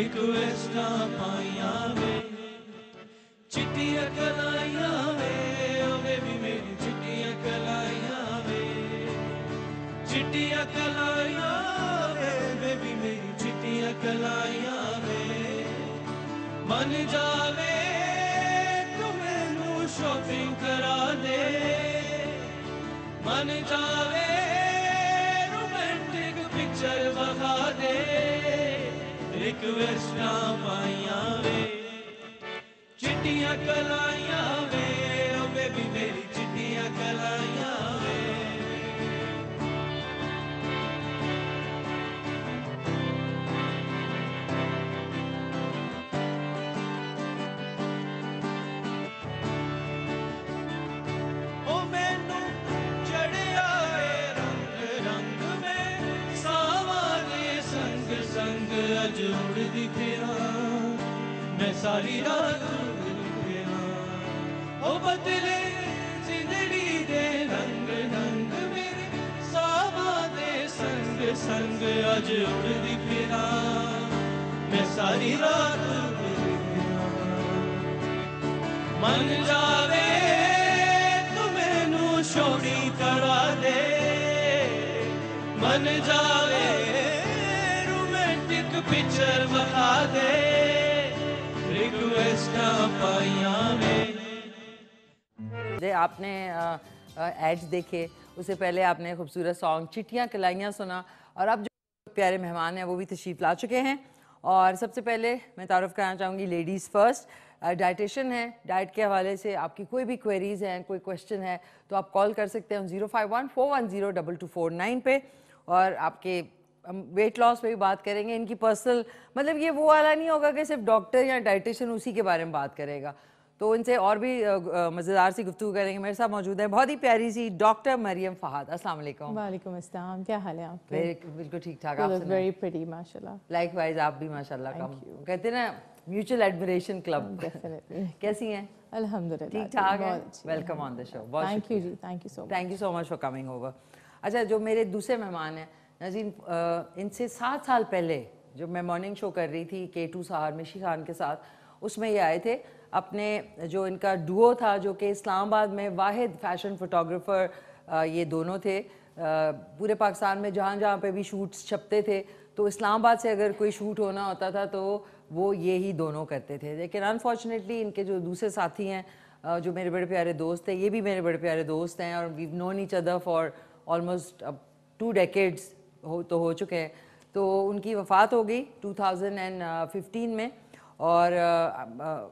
ਰਿਕਵੈਸਟਾਂ ਪਾਈਆਂ ਵੇ ਚਿੱਟੀ ਅਕਲ ਆਈਆਂ ਵੇ ਉਹ ਵੀ ਮੇਰੀ ਚਿੱਟੀ ਅਕਲ ਆਈਆਂ ਵੇ ਚਿੱਟੀ ਅਕਲ ਆਈਆਂ ਵੇ ਬੇਬੀ ਮੇਰੀ ਚਿੱਟੀ ਅਕਲ ਆਈਆਂ ਵੇ ਮਨ ਜਾਵੇ ਤੂੰ ਮੈਨੂੰ ਸ਼ਾਪਿੰਗ ਕਰਾ ਦੇ ਮਨ ਜਾਵੇ ਰੋਮਾਂਟਿਕ ਪਿਕਚਰ ਵਖਾ ਦੇ रिक्वेस्टा पाइया वे चिट्टिया कलाइया वे ਸਾਰੀ ਰਾਤ ਗਿਆ ਉਹ ਬਦਲੇ ਜ਼ਿੰਦੜੀ ਦੇ ਰੰਗ ਰੰਗ ਮੇਰੇ ਸਾਵਾ ਦੇ ਸੰਗ ਸੰਗ ਅਜ ਉੜਦੀ ਫਿਰਾਂ ਮੈਂ ਸਾਰੀ ਰਾਤ ਗਿਆ ਮਨ ਜਾਵੇ ਤੂੰ ਮੈਨੂੰ ਛੋੜੀ ਕਰਾ ਦੇ ਮਨ ਜਾਵੇ ਰੋਮੈਂਟਿਕ ਪਿਕਚਰ ਵਖਾ ਦੇ आपने एड्स देखे उससे पहले आपने खूबसूरत सॉन्ग चिटियाँ कलाइयाँ सुना और अब जो प्यारे मेहमान हैं वो भी तशीफ ला चुके हैं और सबसे पहले मैं तारफ़ करना चाहूँगी लेडीज़ फ़र्स्ट डाइटिशन है डाइट के हवाले से आपकी कोई भी क्वेरीज़ हैं कोई क्वेश्चन है तो आप कॉल कर सकते हैं zero five one four one zero double two four nine पे और आपके हम वेट लॉस पे भी बात करेंगे इनकी पर्सनल मतलब ये वो वाला नहीं होगा कि सिर्फ डॉक्टर या डाइटिशियन उसी के बारे में बात करेगा तो इनसे और भी मज़ेदार सी गुफ्तु करेंगे मेरे साथ मौजूद है बहुत ही प्यारी सी डॉक्टर मरियम फ़हाद अस्सलाम वालेकुम वालेकुम अस्सलाम क्या हाल है आपके बिल्कुल ठीक ठाक आप वेरी प्रीटी माशाल्लाह लाइक वाइज आप भी माशाल्लाह कम कहते हैं ना म्यूचुअल एडमिरेशन क्लब कैसी हैं अल्हम्दुलिल्लाह ठीक ठाक है welcome on the show thank you जी thank you so thank you so much for coming over अच्छा जो मेरे दूसरे मेहमान हैं नाजीन इनसे सात साल पहले जब मैं मॉर्निंग शो कर रही थी के टू सहार मिशी खान के साथ उसमें ये आए थे अपने जो इनका डुओ था जो कि इस्लामाबाद में वाहिद फैशन फोटोग्राफ़र ये दोनों थे पूरे पाकिस्तान में जहाँ जहाँ पे भी शूट्स छपते थे तो इस्लामाबाद से अगर कोई शूट होना होता था तो वो ये ही दोनों करते थे लेकिन अनफॉर्चुनेटली इनके जो दूसरे साथी हैं जो मेरे बड़े प्यारे दोस्त हैं ये भी मेरे बड़े प्यारे दोस्त हैं और we known each other for almost two decades हो तो हो चुके हैं तो उनकी वफ़ात हो गई 2015 में और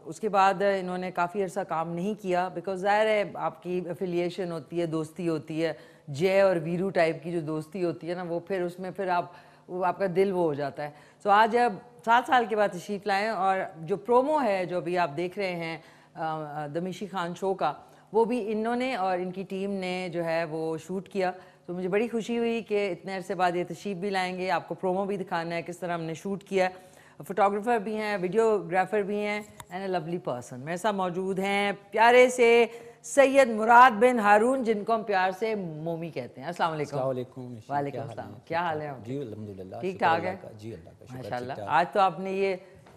उसके बाद इन्होंने काफ़ी अर्सा काम नहीं किया बिकॉज ज़ाहिर है आपकी एफिलिएशन होती है दोस्ती होती है जय और वीरू टाइप की जो दोस्ती होती है ना वो फिर उसमें फिर आप वो आपका दिल वो हो जाता है सो so, आज अब सात साल के बाद तशीफ लाएँ और जो प्रोमो है जो अभी आप देख रहे हैं दमिशी खान शो का वो भी इन्होंने और इनकी टीम ने जो है वो शूट किया तो मुझे बड़ी खुशी हुई कि इतने अरसे बाद ये तशीफ भी लाएंगे आपको प्रोमो भी दिखाना है किस तरह हमने शूट किया फोटोग्राफर भी हैं वीडियोग्राफर भी हैं एंड ए लवली पर्सन मेरे साथ मौजूद हैं प्यारे से सैयद मुराद बिन हारून जिनको हम प्यार से मोमी कहते हैं अस्सलाम वालेकुम वालेकुम क्या हाल है जी अल्हम्दुलिल्लाह ठीक ठाक है जी अल्लाह का आज तो आपने ये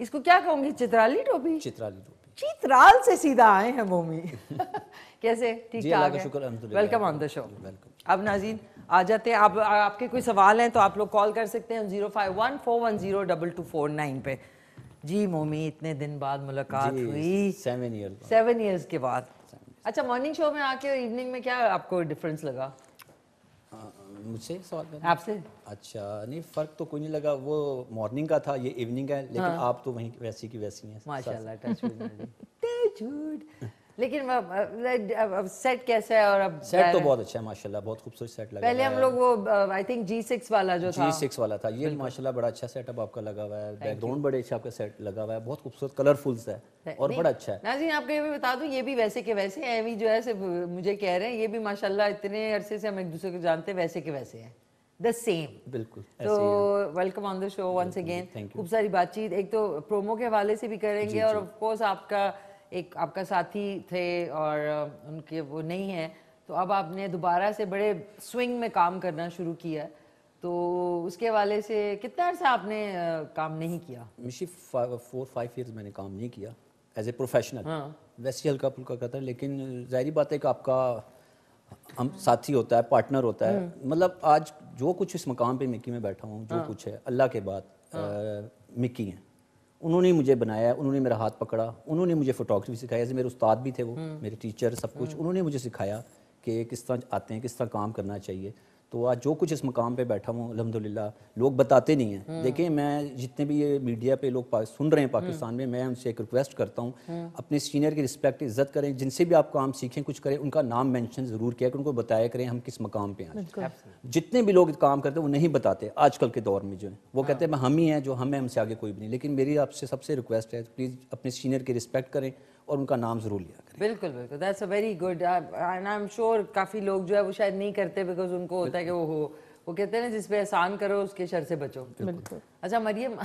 इसको क्या कहूँगी चित्राली टोपी चित्राली टोपी चित्राल से सीधा आए हैं मोमी कैसे ठीक ठाक welcome on the show welcome अब नाजीन आ जाते हैं आप आपके कोई सवाल हैं तो आप लोग कॉल कर सकते हैं zero five one four one zero double two four nine पे जी मोमी इतने दिन बाद मुलाकात हुई सेवन ईयर सेवन ईयर्स के बाद अच्छा मॉर्निंग शो में आके और इवनिंग में क्या आपको डिफरेंस लगा मुझसे सवाल आपसे अच्छा नहीं फ़र्क तो कोई नहीं लगा वो मॉर्निंग का था ये इवनिंग का है लेकिन हाँ। आप तो वहीं वैसी की वैसी हैं माशाल्लाह टच लेकिन अब सेट कैसा है और अब सेट तो बहुत अच्छा है माशाल्लाह बहुत खूबसूरत सेट लगा पहले हम लोग वो आई थिंक जी सिक्स वाला जो जी सिक्स वाला था ये माशाल्लाह बड़ा अच्छा सेटअप आपका लगा हुआ है बैकग्राउंड बड़े अच्छा आपका सेट लगा हुआ है बहुत खूबसूरत कलरफुल है और बड़ा अच्छा है नाजीन आपको ये भी बता दूं ये भी वैसे के वैसे है अभी जो है सिर्फ मुझे कह रहे हैं ये भी माशाल्लाह इतने अरसे से हम एक दूसरे को जानते वैसे के वैसे तो है द सेम बिल्कुल तो welcome on the show once again खूब सारी बातचीत एक तो प्रोमो के हवाले से भी करेंगे और ऑफ कोर्स आपका एक आपका साथी थे और उनके वो नहीं है तो अब आपने दोबारा से बड़े स्विंग में काम करना शुरू किया तो उसके वाले से कितना अर्सा आपने काम नहीं किया मिशी फोर फाइव ईयर्स मैंने काम नहीं किया एज ए प्रोफेशनल हाँ। वैसे हल्का फुल्का करता है लेकिन जाहरी बात है कि आपका हम साथी होता है पार्टनर होता है हम्म। मतलब आज जो कुछ इस मकाम पे मिक्की में बैठा हूँ जो हाँ। कुछ है अल्लाह के बाद हाँ। मिक्की हैं उन्होंने मुझे बनाया उन्होंने मेरा हाथ पकड़ा उन्होंने मुझे फोटोग्राफी सिखाया जैसे मेरे उस्ताद भी थे वो हम्म। मेरे टीचर सब कुछ हम्म। उन्होंने मुझे सिखाया कि किस तरह आते हैं किस तरह काम करना चाहिए तो आज जो कुछ इस मकाम पे बैठा हूँ अलहमदिल्ला लोग बताते नहीं हैं हम्म। देखें मैं जितने भी ये मीडिया पे लोग सुन रहे हैं पाकिस्तान हम्म। में मैं उनसे एक रिक्वेस्ट करता हूँ हम्म। अपने सीनियर की रिस्पेक्ट इज्जत करें जिनसे भी आप काम सीखें कुछ करें उनका नाम मैंशन ज़रूर किया कि उनको बताया करें हम किस मकाम पर हैं जितने भी लोग काम करते हैं वो नहीं बताते आजकल के दौर में जो है वो कहते हैं हम ही हैं जो हमें हमसे आगे कोई भी नहीं लेकिन मेरी आपसे सबसे रिक्वेस्ट है प्लीज़ अपने सीनियर की रिस्पेक्ट करें और उनका नाम ज़रूर लिया करें बिल्कुल बिल्कुल that's a very good and I am sure काफ़ी लोग जो है वो शायद नहीं करते बिकॉज उनको होता है कि वो हो वो कहते हैं ना जिस पे एहसान करो उसके शर से बचो अच्छा मरियम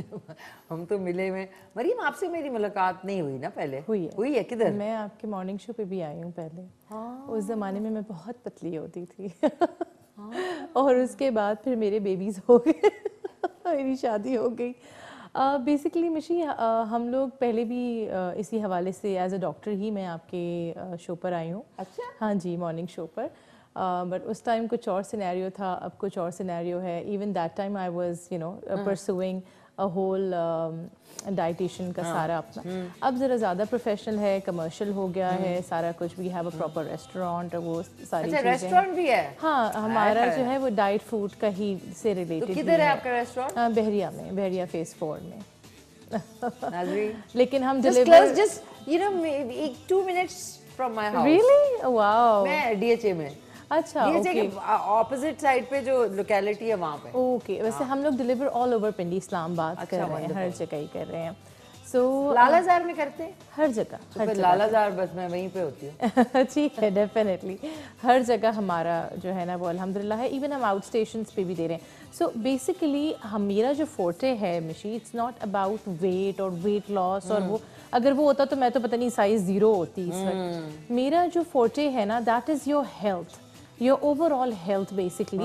हम तो मिले हुए मरियम आपसे मेरी मुलाकात नहीं हुई ना पहले हुई है हुई है किधर मैं आपके मॉर्निंग शो पे भी आई हूँ पहले हाँ। उस ज़माने में मैं बहुत पतली होती थी हाँ। और उसके बाद फिर मेरे बेबीज़ हो गए मेरी शादी हो गई बेसिकली मिशी हम लोग पहले भी uh, इसी हवाले से एज अ डॉक्टर ही मैं आपके शो पर आई हूँ अच्छा हाँ जी मॉर्निंग शो पर बट उस टाइम कुछ और सिनेरियो था अब कुछ और सिनेरियो है even that time I was you know pursuing whole dietitian का सारा अपना हम्म। अब ज़रा ज़्यादा प्रोफेशनल है कमर्शियल हो गया है हम्म। सारा कुछ we have a proper restaurant और वो सारी अच्छा, रेस्टोरेंट भी है हाँ हमारा जो है वो डाइट फूड का ही से रिलेटेड तो किधर है आपका रेस्टोरेंट हाँ, बहरिया में बहरिया फेस फोर में लेकिन हम डिलीवर जस्ट यू नो एक 2 minutes from my house really wow मैं डीएचए में अच्छा ऑपोजिट साइड पे जो लोकेलिटी है वहाँ पे ओके वैसे हाँ। हम लोग deliver all over Pindi Islamabad अच्छा, कर रहे हैं हर जगह ही कर रहे हैं सो so, uh, में करते हैं हर जगह तो हर बस मैं वहीं पे होती हूँ ठीक है डेफिनेटली हर जगह हमारा जो है ना वो अल्हम्दुलिल्लाह है इवन हम आउट स्टेशन पे भी दे रहे हैं सो बेसिकली मेरा जो फोटे है Mishi it's not about weight और वेट लॉस और वो अगर वो होता तो मैं तो पता नहीं साइज ज़ीरो होती इस वक्त हम्म। मेरा जो फोटे है ना that is your health your overall health basically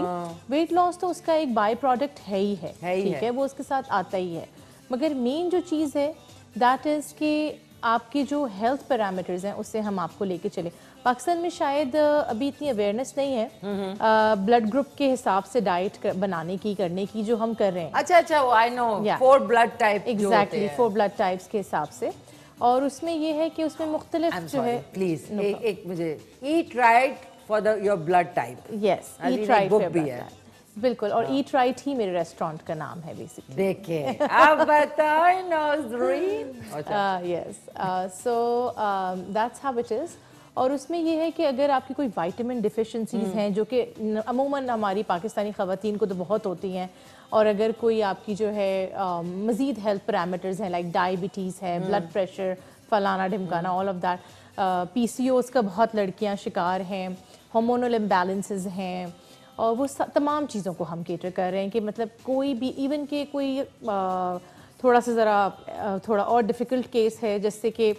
weight loss तो उसका एक बाय प्रोडक्ट है ही है ठीक है, है वो उसके साथ आता ही है मगर मेन जो चीज़ है दैट इज़ कि आपके जो हेल्थ पैरामीटर्स हैं उससे हम आपको लेके चले पाकिस्तान में शायद अभी इतनी अवेयरनेस नहीं है ब्लड हम्म, ग्रुप हम्म। के हिसाब से डाइट बनाने की करने की जो हम कर रहे हैं अच्छा अच्छा I know four blood type exactly four blood types के हिसाब से और उसमें ये है कि उसमें मुख्तलिफ जो है प्लीज no, एक, एक मुझे eat right for the your blood type yes eat right book भी है बिल्कुल और ईट राइट ही मेरे रेस्टोरेंट का नाम है बेसिकली देखिए आप बताओ नौजरीन yes so that's how it is और उसमें यह है कि अगर आपकी कोई विटामिन हम्म। डिफिशेंसीज़ हैं जो कि अमूमन हमारी पाकिस्तानी ख़वान को तो बहुत होती हैं और अगर कोई आपकी जो है मज़ीद हेल्थ पैरामीटर्स हैं लाइक डायबिटीज़ है ब्लड हम्म। प्रेशर फलाना ढिमकाना all of that P C Os का बहुत लड़कियाँ शिकार हैं हॉमोनल इम्बेलेंसेज हैं और वो तमाम चीज़ों को हम केटर कर रहे हैं कि मतलब कोई भी इवन के कोई आ, थोड़ा सा ज़रा थोड़ा और डिफ़िकल्ट केस है जैसे कि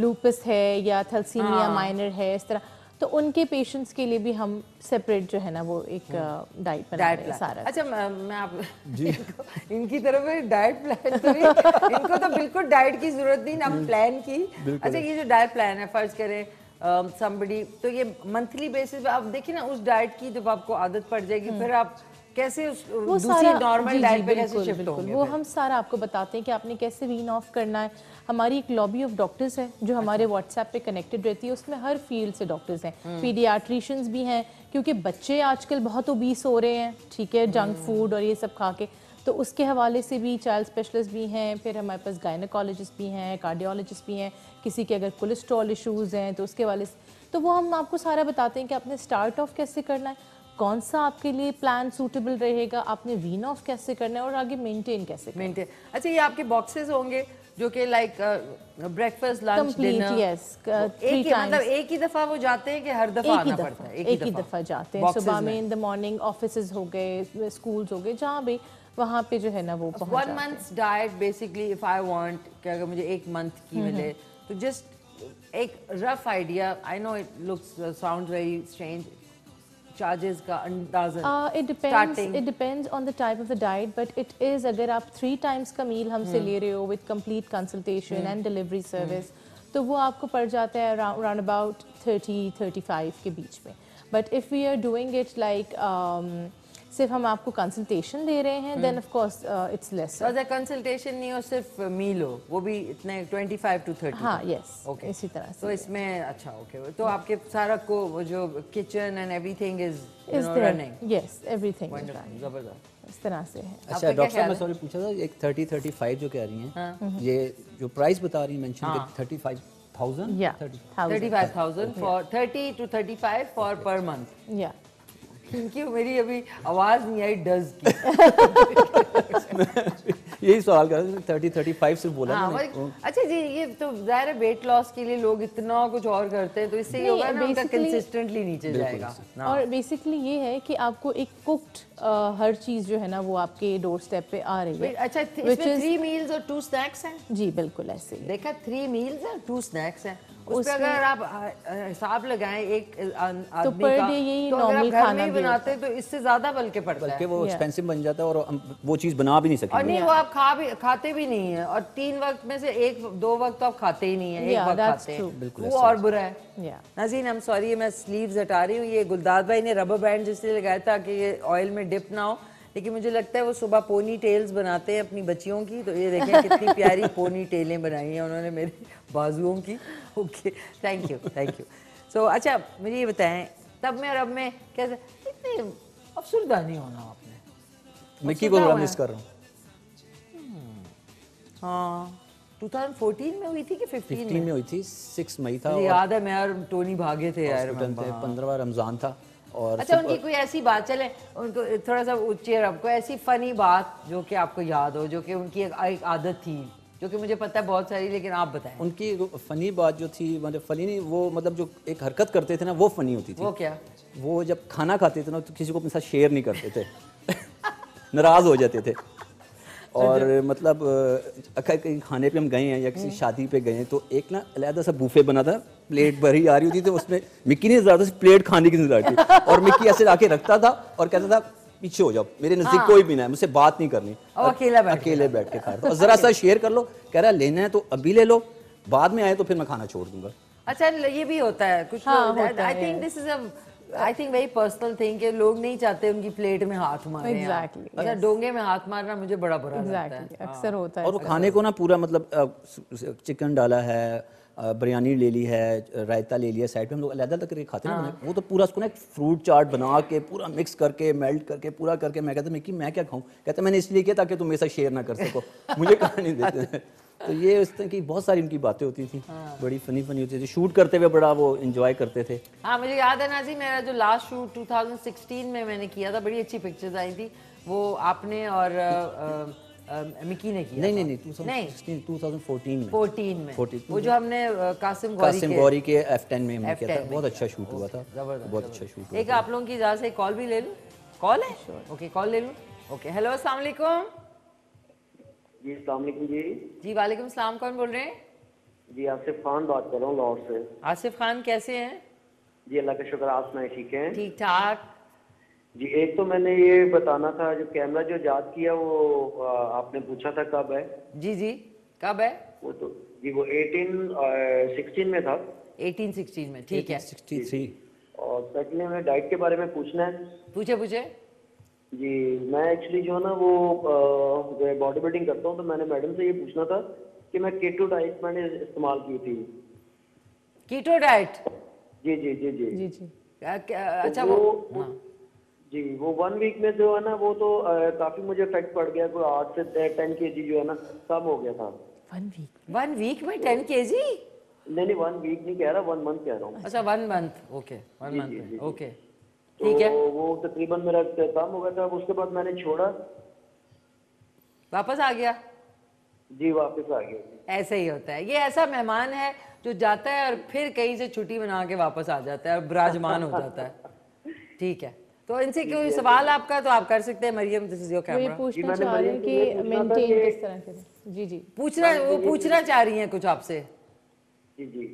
लूपस है या थलसीमिया हाँ। माइनर है इस तरह तो उनके पेशेंट्स के लिए भी हम सेपरेट जो है ना वो एक डाइट हम्म। बना डाइट सारा अच्छा मैं आप जी इनको, इनकी तरफ डाइट प्लान तो इनको तो बिल्कुल डाइट की जरूरत नहीं ना प्लान की अच्छा ये जो डाइट प्लान है फर्ज करें समबडी um, तो ये मंथली बेसिस पे आप देखिए ना उस डाइट की जब आपको आदत पड़ जाएगी हम्म। फिर आप कैसे उस वो सारा नॉर्मल डाइट पे कैसे शिफ्ट होंगे वो हम सारा आपको बताते हैं कि आपने कैसे वीन ऑफ करना है हमारी एक लॉबी ऑफ डॉक्टर्स है जो हमारे व्हाट्सएप अच्छा। पे कनेक्टेड रहती है उसमें हर फील्ड से डॉक्टर्स हैं पीडियाट्रिशंस हम्म। भी हैं क्योंकि बच्चे आजकल बहुत ओबीस हो रहे हैं ठीक है जंक फूड हम्म। और ये सब खा के तो उसके हवाले से भी चाइल्ड स्पेशलिस्ट भी हैं फिर हमारे पास गायनकोलॉजिस्ट भी हैं कार्डियोलॉजिस्ट भी हैं किसी के अगर कोलेस्ट्रॉल इशूज़ हैं तो उसके हवाले से तो वो हम आपको सारा बताते हैं कि आपने स्टार्ट ऑफ कैसे करना है कौन सा आपके लिए प्लान सूटेबल रहेगा आपने वीन ऑफ कैसे करना है और आगे मेंटेन कैसे मेंटेन अच्छा ये आपके बॉक्सेस होंगे जो कि like breakfast lunch dinner yes एक ही मतलब एक ही दफा वो जाते हैं कि हर दफा आना पड़ता है एक ही दफा जाते हैं सुबह में इन द मॉर्निंग ऑफिसेस हो गए स्कूल्स हो गए जहाँ भी वहाँ पे जो है ना वो one month diet basically if I want क्या अगर मुझे एक मंथ की हम्म, मिले हम्म। तो जस्ट एक rough idea I know it looks sound very strange अगर आप थ्री टाइम्स का मील हमसे हम्म। ले रहे हो with consultation and delivery service तो वो आपको पड़ जाता है अबाउट थर्टी थर्टी फाइव के बीच में but if we are doing it like सिर्फ हम आपको कंसल्टेशन दे रहे हैं then of course it's less consultation नहीं हो सिर्फ मील हो वो भी इतने 25 टू 30 हां यस ओके इसी तरह से तो इसमें अच्छा ओके okay. तो आपके सारा को वो जो kitchen and everything is is running yes everything is जबरदस्त इस तरह से है अच्छा डॉक्टर साहब मैं सॉरी पूछा था एक 30 35 जो कह रही हैं हाँ। हम्म, हम्म। ये जो प्राइस बता रही हैं मेंशन के 35 thousand yeah 35000 for 30 to 35 for पर मंथ या थैंक यू मेरी अभी आवाज़ नहीं आई डज की यही सवाल कर रहे थर्टी थर्टी फाइव सिर्फ बोला हाँ, अच्छा जी ये तो जाहिर है वेट लॉस के लिए लोग इतना कुछ और करते हैं तो इससे ये होगा ना उनका कंसिस्टेंटली नीचे जाएगा हाँ। और बेसिकली ये है कि आपको एक कुक्ड हर चीज जो है ना वो आपके डोर स्टेप पे आ रही है अच्छा थ्री मील्स और टू स्नैक्स हैं जी बिल्कुल ऐसे देखा थ्री मील्स और टू स्नैक्स हैं उस पे अगर आप हिसाब लगाएं एक तो पर डे यही तो नॉर्मल खाना बनाते तो इससे ज्यादा बल्कि पड़ता वो एक्सपेंसिव बन जाता है और वो चीज बना भी नहीं सकते और नहीं वो आप खा भी खाते भी नहीं है और तीन वक्त में से एक दो वक्त तो आप खाते ही नहीं है एक वक्त खाते वो और बुरा है नाजीन सॉरी मैं स्लीव्स हटा रही हूँ ये भाई ने रबर बैंड जिससे लगाया था कि ये ऑयल में डिप ना हो लेकिन मुझे लगता है वो सुबह पोनी टेल्स बनाते हैं अपनी बच्चियों की तो ये देखें कितनी प्यारी पोनी टेलें बनाई हैं उन्होंने मेरे बाजुओं की okay thank you thank you so अच्छा मुझे ये बताएं तब में और अब में कैसे कितने अफसरदा नहीं होना आपने मिक्की को थोड़ा मिस कर रहा हूँ हम्म, हाँ 2014 में हुई थी कि 15, 15 में? में हुई थी 6 मई था याद है मैं और टोनी भागे थे यार हाँ। पंद्रहवा रमजान था और अच्छा उनकी कोई ऐसी बात चले उनको थोड़ा सा उच्चेर आपको ऐसी फनी बात जो कि आपको याद हो जो कि उनकी एक आदत थी क्योंकि मुझे पता है बहुत सारी लेकिन आप बताएं उनकी फ़नी बात जो थी मतलब फ़नी नहीं वो मतलब जो एक हरकत करते थे ना वो फ़नी होती थी वो क्या वो जब खाना खाते थे ना तो किसी को अपने साथ शेयर नहीं करते थे नाराज़ हो जाते थे और अच्छा। मतलब कहीं खाने पे हम गए हैं या किसी हम्म। शादी पे गए हैं तो एक ना अलहदा सा बूफे बना था प्लेट भरी आ रही होती थी तो उसमें मिक्की ने ज़्यादा प्लेट खाने की नजर थी और मिक्की ऐसे लाके रखता था और कहता था पीछे हो जाओ मेरे नजदीक हाँ। कोई भी ना है मुझसे बात नहीं करनी अकेला बैठ अकेले बैठ के खा रहा हूँ जरा सा शेयर कर लो कह रहा लेना है तो अभी ले लो बाद में आए तो फिर मैं खाना छोड़ दूंगा अच्छा ये भी होता है कुछ I think this is a I think very personal thing लोग नहीं चाहते उनकी प्लेट में हाथ मारे exactly, अच्छा, yes. अच्छा डोंगे में हाथ मारना मुझे बड़ा बुरा exactly, लगता है हाँ। अक्सर होता है और वो खाने को ना पूरा मतलब चिकन डाला है बिरयानी ले ली है रायता ले लिया साइड पे हम लोग अलहदा अलग करके खाते हैं हाँ। वो तो पूरा उसको ना एक फ्रूट चाट बना के पूरा मिक्स करके मेल्ट करके पूरा करके मैं कहता मैं कि मैं क्या खाऊं कहते मैंने इसलिए किया ताकि तुम मेरे साथ शेयर ना कर सको मुझे कहा नहीं देते अच्छा। तो ये उस तरह की बहुत सारी उनकी बातें होती थी हाँ। बड़ी फनी फनी होती थी शूट करते हुए बड़ा वो इन्जॉय करते थे हाँ मुझे याद है ना जी मेरा जो लास्ट शूट 2016 में मैंने किया था बड़ी अच्छी पिक्चर्स आई थी वो आपने और आ, आ, मिकी ने किया नहीं नहीं नहीं में में 14, वो जो हमने कासिम गौरी कासिम गौरी के में हमने किया था बहुत अच्छा शूट हुआ था बहुत अच्छा शूट एक आप लोगों की इजाज़त से कॉल भी ले कॉल है ओके कॉल ले ओके हेलो अस्सलाम जी अस्सलाम जी जी वालेकुम सलाम कौन बोल रहे हैं जी आसिफ खान बात कर रहा हूँ लाहौर से आसिफ खान कैसे हैं जी अल्लाह का शुक्र आप सुनाए ठीक हैं ठीक ठाक जी एक तो मैंने ये बताना था जो कैमरा जो याद किया वो आपने पूछा था कब है जी जी कब है वो तो जी वो एटीन सिक्सटीन में था एटीन सिक्सटीन में ठीक है सिक्सटी और सेकंड में डाइट के बारे में पूछना है पूछे पूछे जी मैं एक्चुअली जो है ना वो बॉडी बिल्डिंग करता हूँ तो मैंने मैडम से ये पूछना था कि मैं केटो डाइट मैंने इस्तेमाल की थी कीटो डाइट जी जी जी जी जी जी तो अच्छा वो, वो हाँ। जी वो वन वीक में जो है ना वो तो आ, काफ़ी मुझे इफेक्ट पड़ गया कोई आठ से टेन के जी जो है ना कम हो गया था वन वीक वन वीक में टेन के जी नहीं नहीं वन वीक नहीं कह रहा वन मंथ कह रहा हूँ अच्छा one month okay one month okay ठीक है वो तकरीबन मेरा कम हो गया था उसके बाद मैंने छोड़ा वापस आ गया जी वापस आ गया ऐसे ही होता है ये ऐसा मेहमान है जो जाता है और फिर कहीं से छुट्टी बना के वापस आ जाता है और विराजमान हो जाता है ठीक है तो इनसे क्यों तो सवाल आपका तो आप कर सकते हैं Maryam this is your camera पूछना चाह रही हूं कि मेंटेन किस तरह से जी जी पूछना वो पूछना चाह रही हैं कुछ आपसे जी जी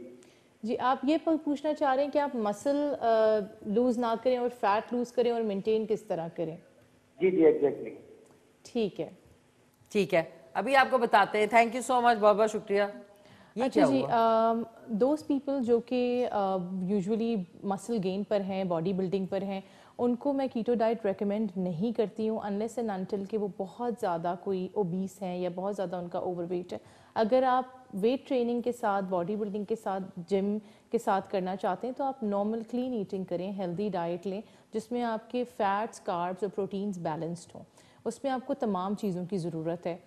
जी आप ये पूछना चाह रहे हैं कि आप मसल लूज ना करें और फैट लूज करें और मेंटेन किस तरह करें जी जी एग्जैक्टली ठीक है ठीक है अभी आपको बताते हैं थैंक यू सो मच बहुत बहुत शुक्रिया ये अच्छा जी दोज पीपल जो कि यूजुअली मसल गेन पर हैं बॉडी बिल्डिंग पर हैं उनको मैं कीटो डाइट रेकमेंड नहीं करती हूँ अनलेस एंड अनटिल कि वो बहुत ज़्यादा कोई ओबीस हैं या बहुत ज़्यादा उनका ओवरवेट है अगर आप वेट ट्रेनिंग के साथ बॉडी बिल्डिंग के साथ जिम के साथ करना चाहते हैं तो आप नॉर्मल क्लीन ईटिंग करें हेल्दी डाइट लें जिसमें आपके फैट्स कार्ब्स और प्रोटीन्स बैलेंस्ड हों उसमें आपको तमाम चीज़ों की ज़रूरत है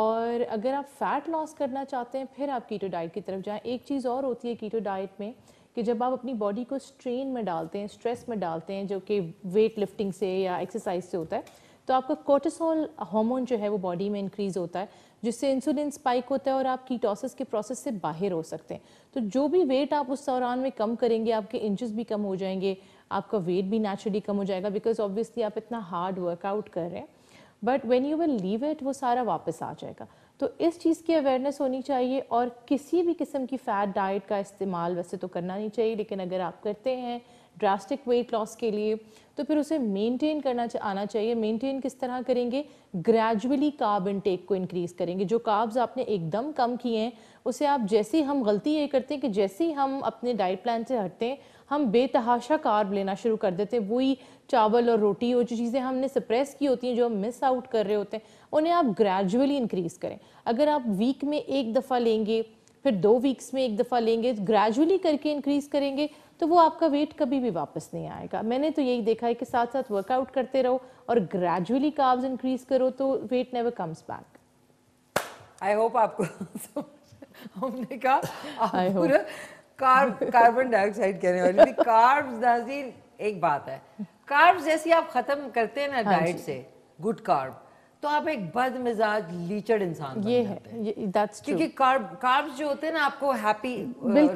और अगर आप फ़ैट लॉस करना चाहते हैं फिर आप कीटो डाइट की तरफ जाएं एक चीज़ और होती है कीटो डाइट में कि जब आप अपनी बॉडी को स्ट्रेन में डालते हैं स्ट्रेस में डालते हैं जो कि वेट लिफ्टिंग से या एक्सरसाइज से होता है तो आपका कोर्टिसोल हार्मोन जो है वो बॉडी में इंक्रीज़ होता है जिससे इंसुलिन स्पाइक होता है और आप कीटोसिस के प्रोसेस से बाहर हो सकते हैं तो जो भी वेट आप उस दौरान में कम करेंगे आपके इंचज़ भी कम हो जाएंगे आपका वेट भी नेचुरली कम हो जाएगा बिकॉज ऑब्वियसली आप इतना हार्ड वर्कआउट कर रहे हैं but when you will leave it वो सारा वापस आ जाएगा तो इस चीज़ की अवेयरनेस होनी चाहिए और किसी भी किस्म की फ़ैट डाइट का इस्तेमाल वैसे तो करना नहीं चाहिए लेकिन अगर आप करते हैं ड्रास्टिक वेट लॉस के लिए तो फिर उसे मेंटेन करना आना चाहिए मेंटेन किस तरह करेंगे ग्रेजुअली कार्ब इनटेक को इंक्रीज़ करेंगे जो कार्ब्स आपने एकदम कम किए हैं उसे आप जैसे ही हम गलती ये करते हैं कि जैसे ही हम अपने डाइट प्लान से हटते हैं हम बेतहाशा कार्ब लेना शुरू कर देते हैं वही चावल और रोटी और जो चीज़ें हमने सप्रेस की होती हैं जो हम मिस आउट कर रहे होते हैं उन्हें आप ग्रेजुअली इंक्रीज़ करें अगर आप वीक में एक दफ़ा लेंगे फिर दो वीक्स में एक दफ़ा लेंगे ग्रेजुअली करके इंक्रीज़ करेंगे तो वो आपका वेट कभी भी वापस नहीं आएगा मैंने तो यही देखा है कि साथ साथ वर्कआउट करते रहो और ग्रेजुअली कार्ब्स इंक्रीज़ करो तो weight never comes back I hope आपको हमने कहा कार्बन डाइऑक्साइड कहने वाली थी कार्ब्स नाजीन एक बात है कार्ब्स जैसे आप खत्म करते हैं ना हाँ डाइट से गुड कार्ब तो आप एक बद मिजाज लीचड़ इंसान ये है क्योंकि कार्ब कार्ब्स जो होते हैं ना आपको हैप्पी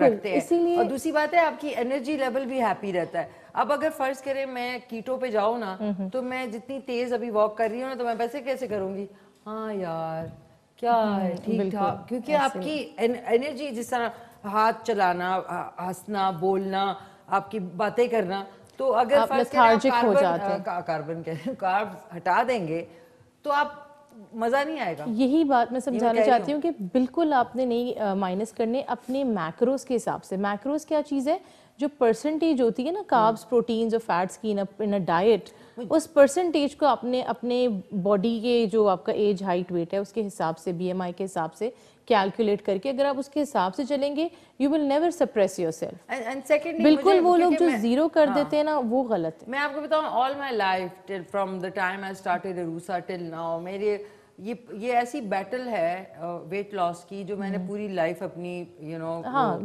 रखते हैं और दूसरी बात है आपकी एनर्जी लेवल भी हैप्पी रहता है अब अगर फर्ज करें मैं कीटो पे जाऊँ हम्म, हम्म। तो ना तो मैं जितनी तेज अभी वॉक कर रही हूँ ना तो मैं वैसे कैसे करूंगी हाँ यार क्या है हम्म, ठीक ठाक क्योंकि आपकी एनर्जी जिस तरह हाथ चलाना हंसना बोलना आपकी बातें करना तो अगर आप हो जाते हाँ, हैं कार्बन के कार्ब हटा देंगे तो आप मज़ा नहीं आएगा यही बात मैं समझाना चाहती हूँ कि बिल्कुल आपने नहीं माइनस करने अपने मैक्रोस के हिसाब से मैक्रोस क्या चीज़ है जो परसेंटेज होती है ना कार्ब्स हम्म। प्रोटीन्स और फैट्स की इन अ डाइट उस परसेंटेज को आपने अपने बॉडी के जो आपका एज हाइट वेट है उसके हिसाब से बीएमआई के हिसाब से कैलकुलेट करके अगर आप उसके हिसाब से चलेंगे you will never suppress yourself बिल्कुल वो लोग जो जीरो कर हाँ, देते हैं ना वो गलत है मैं आपको बताऊँ all my life from the time I start रूसा टिल नाउ मेरे ये ये ऐसी बैटल है वेट uh, लॉस की जो मैंने हम्म। पूरी लाइफ अपनी यू नो हाँ,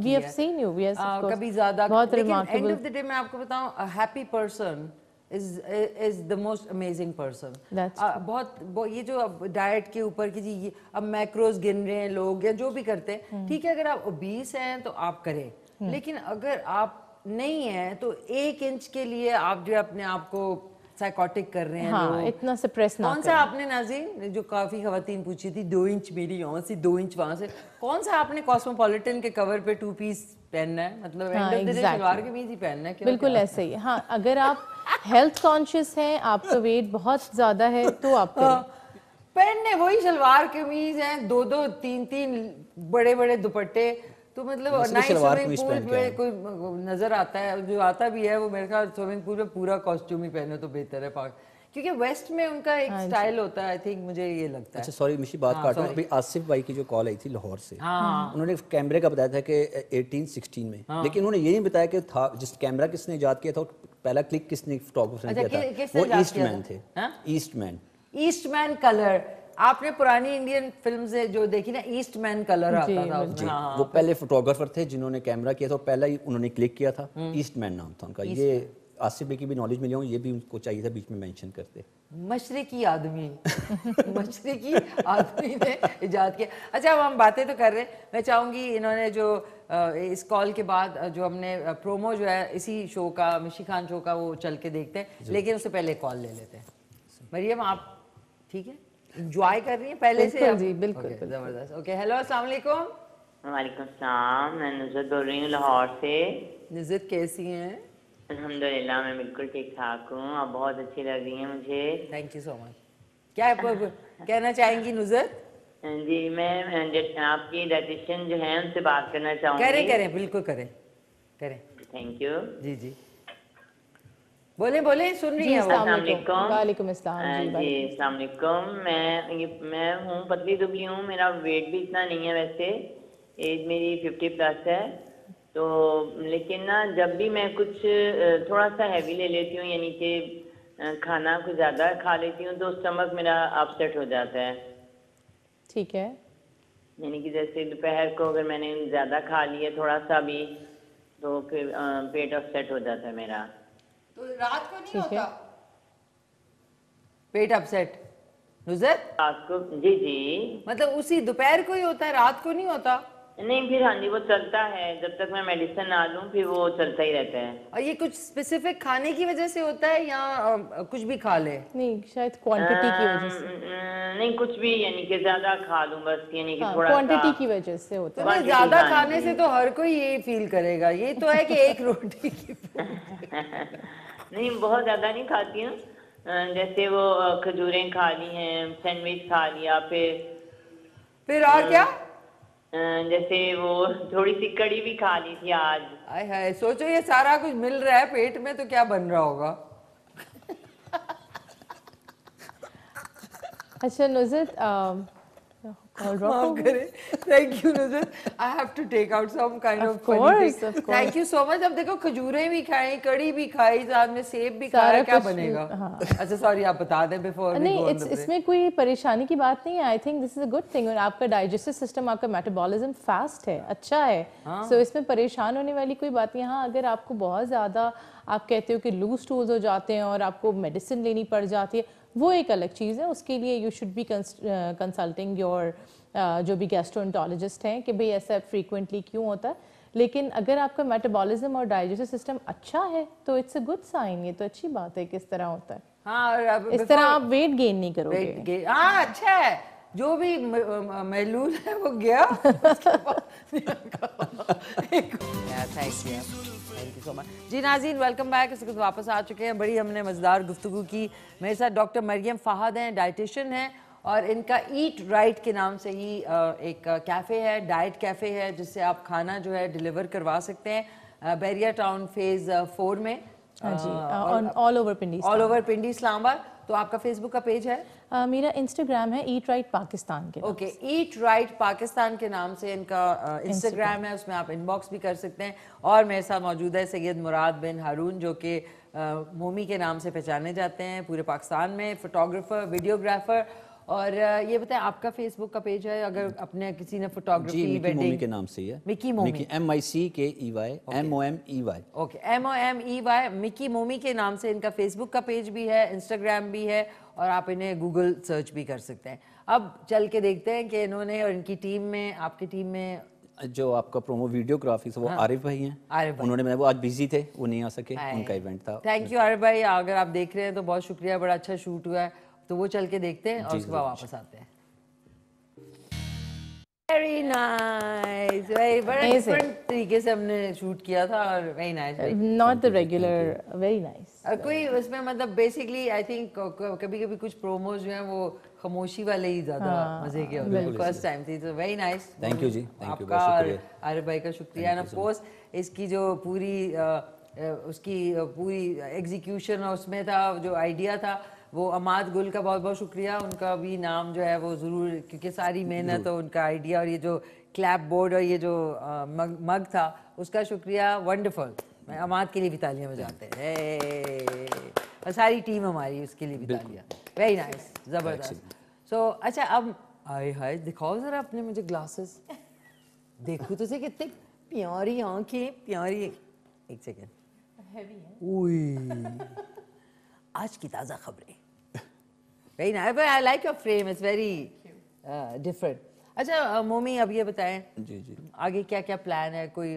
कभी ज्यादा एंड ऑफ द डे मैं आपको बताऊं happy person is the most amazing person बहुत ये जो अब डाइट के ऊपर की जी ये अब मैक्रोज गिन रहे हैं लोग या जो भी करते हैं हम्म। ठीक है अगर आप ओबीस हैं तो आप करें हम्म। लेकिन अगर आप नहीं है तो एक इंच के लिए आप जो अपने आप को साइकोटिक कर रहे हैं हाँ, इतना सप्रेस ना कौन सा आपने नाजी जो काफी खातन पूछी थी दो इंच मेरी यहाँ से दो इंच वहां से कौन सा आपने कॉस्मोपॉलिटन के कवर पे टू पीस पहनना है मतलब हाँ, exactly. के है हाँ आपका वेट बहुत ज्यादा है तो आप हाँ, पहनने वही कमीज दो दो तीन तीन बड़े बड़े दुपट्टे तो मतलब स्विमिंग पूल में कोई नजर आता है जो आता भी है वो मेरे ख्याल स्विमिंग पूल में पूरा कॉस्ट्यूम ही पहने तो बेहतर है क्योंकि वेस्ट में उनका एक स्टाइल हाँ, होता है आई थिंक मुझे ये लगता है अच्छा सॉरी मिशी बात हाँ, काट रहा हूँ अभी आसिफ भाई की जो कॉल आई थी लाहौर से हाँ।, हाँ। उन्होंने कैमरे का बताया था कि 18 16 में हाँ। लेकिन उन्होंने ये नहीं बताया कि था जिस कैमरा किसने ईजाद किया था पहला क्लिक किसने फोटोग्राफर ने अच्छा, किया था वो ईस्ट मैन थे Eastman Eastman colour आपने पुरानी इंडियन फिल्म से जो देखी ना ईस्ट मैन कलर आता था जी, हाँ। वो पहले फोटोग्राफर थे जिन्होंने कैमरा किया था पहला ही उन्होंने क्लिक किया था ईस्ट हम्म। मैन नाम था उनका ये आसिफ भाई की भी नॉलेज मिली हो ये भी उनको चाहिए था बीच में मेंशन करते मशरकी आदमी मशरकी आदमी ने इजाद किया अच्छा अब हम बातें तो कर रहे हैं मैं चाहूँगी इन्होंने जो इस कॉल के बाद जो हमने प्रोमो जो है इसी शो का मिशी खान शो का वो चल के देखते हैं लेकिन उससे पहले कॉल ले लेते हैं मरियम आप ठीक है इंजॉय कर रही हैं पहले से जी बिल्कुल जबरदस्त ओके हेलो अस्सलाम वालेकुम वालेकुम सलाम मैं नुजत बोल रही हूँ लाहौर से नुजत कैसी हैं अल्हम्दुलिल्लाह मैं बिल्कुल ठीक ठाक हूँ आप बहुत अच्छी लग रही हैं मुझे थैंक यू सो मच क्या आप कहना चाहेंगी नुजर हाँ जी मैं हाँ आपकी डायटिशियन जो है उनसे बात करना चाहूँगी करें करें बिल्कुल करें करें थैंक यू जी जी बोले बोले सुन रही हैं वालेकुम अस्सलाम जी हाँ मैं मैं हूँ पतली दुबली हूँ मेरा वेट भी इतना नहीं है वैसे एज मेरी फिफ्टी प्लस है तो लेकिन ना जब भी मैं कुछ थोड़ा सा हैवी ले लेती हूँ यानी कि खाना कुछ ज़्यादा खा लेती हूँ तो स्टमक मेरा अपसेट हो जाता है ठीक है यानी कि जैसे दोपहर को अगर मैंने ज़्यादा खा लिया थोड़ा सा भी तो फिर पेट अपसेट हो जाता है मेरा तो रात को नहीं होता पेट अपसेट नुजर रात को जी जी मतलब उसी दोपहर को ही होता है रात को नहीं होता नहीं फिर हाँ जी वो चलता है जब तक मैं मेडिसिन ना लूँ फिर वो चलता ही रहता है और ये कुछ स्पेसिफिक खाने की वजह से होता है या कुछ भी खा ले नहीं शायद क्वांटिटी की वजह से नहीं कुछ भी यानी कि ज्यादा खा लूँ बस यानी कि हाँ, थोड़ा क्वांटिटी की वजह से होता है मतलब ज्यादा हाँ खाने से तो हर कोई ये फील करेगा ये तो है कि एक रोटी की नहीं बहुत ज्यादा नहीं खाती हूँ जैसे वो खजूरें खा ली हैं सैंडविच खा लिया फिर फिर और क्या जैसे वो थोड़ी सी कड़ी भी खा ली थी आज आए हाय सोचो ये सारा कुछ मिल रहा है पेट में तो क्या बन रहा होगा अच्छा नुजरत माफ करें थैंक यू नजर I have to take out some kind of course thank you so much अब देखो खजूरें भी खाई कड़ी भी खाई साथ में सेब भी खाया क्या बनेगा हाँ। अच्छा सॉरी आप बता दें बिफोर नहीं इट्स इसमें कोई परेशानी की बात नहीं है I think this is a good thing और आपका डाइजेस्टिव सिस्टम आपका मेटाबॉलिज्म फास्ट है अच्छा है सो हाँ। इसमें परेशान होने वाली कोई बात नहीं हाँ अगर आपको बहुत ज़्यादा आप कहते हो कि लूज टूज हो जाते हैं और आपको मेडिसिन लेनी पड़ जाती है वो एक अलग चीज़ है उसके लिए you should be consulting your जो भी गैस्ट्रोन्टोलॉजिस्ट हैं कि भाई ऐसा फ्रीक्वेंटली क्यों होता है लेकिन अगर आपका मेटाबॉलिज्म और डाइजेस्टिव सिस्टम अच्छा है तो इट्स अ गुड साइन ये तो अच्छी बात है किस तरह होता है हाँ और अब इस तरह आप वेट गेन नहीं करोगे हाँ अच्छा है जो भी महलूल है वो गया thank you thank you so much जी नाजीन वेलकम बैक इसके वक्त वापस आ चुके हैं बड़ी हमने मज़ेदार गुफ्तु की मेरे साथ डॉक्टर मरियम फ़ाहद हैं डाइटिशन हैं और इनका ईट राइट के नाम से ही एक कैफ़े है डाइट कैफ़े है जिससे आप खाना जो है डिलीवर करवा सकते हैं बैरिया टाउन फेज़ फोर में हाँ जी all over Pindi all over Pindi Islamabad तो आपका फेसबुक का पेज है मेरा इंस्टाग्राम है ईट राइट पाकिस्तान के ओके ईट राइट पाकिस्तान के नाम से इनका इंस्टाग्राम uh, है उसमें आप इनबॉक्स भी कर सकते हैं और मेरे साथ मौजूद है सैयद मुराद बिन हारून जो कि uh, मोमी के नाम से पहचाने जाते हैं पूरे पाकिस्तान में फोटोग्राफर वीडियोग्राफर और ये बताएं आपका फेसबुक का पेज है अगर अपने किसी ने फोटोग्राफी मिकी मोमी के नाम से है मिकी मोमी M I C K E Y M O M E Y okay M O M E Y Mickey Momey के नाम से इनका फेसबुक का पेज भी है इंस्टाग्राम भी है और आप इन्हें गूगल सर्च भी कर सकते हैं अब चल के देखते हैं कि इन्होंने और इनकी टीम में आपकी टीम में जो आपका प्रोमो वीडियोग्राफी वो हाँ, आरिफ भाई हैं आरिफ उन्होंने मैं वो आज बिजी थे वो नहीं आ सके उनका इवेंट था थैंक यू आरिफ भाई अगर आप देख रहे हैं तो बहुत शुक्रिया बड़ा अच्छा शूट हुआ है तो वो चल के देखते हैं और उसके बाद वापस आते हैं very nice very very different तरीके से हमने shoot किया था और very nice not the regular very nice कोई उसमें मतलब basically I think कभी कभी कुछ promos जो हैं वो खामोशी वाले ही ज्यादा मजे के होते हैं first time थी तो very nice thank you जी आपका और आरिफ भाई का शुक्रिया एंड ऑफ इसकी जो पूरी उसकी पूरी एग्जीक्यूशन उसमें था जो आइडिया था वो अमाद गुल का बहुत बहुत शुक्रिया उनका भी नाम जो है वो ज़रूर क्योंकि सारी मेहनत और उनका आइडिया और ये जो क्लैप बोर्ड और ये जो मग मग था उसका शुक्रिया वंडरफुल मैं अमाद के लिए भी तालियां बजाते हैं और सारी टीम हमारी उसके लिए भी तालियां वेरी नाइस ज़बरदस्त सो अच्छा अब आए हाय दिखाओ ज़रा अपने मुझे ग्लासेस देखो तो कितने प्यारी आंखें प्यारी एक सेकेंड आज की ताज़ा खबरें very nice but I like your frame is very different अच्छा मोमी अब ये बताएं जी जी आगे क्या क्या प्लान है कोई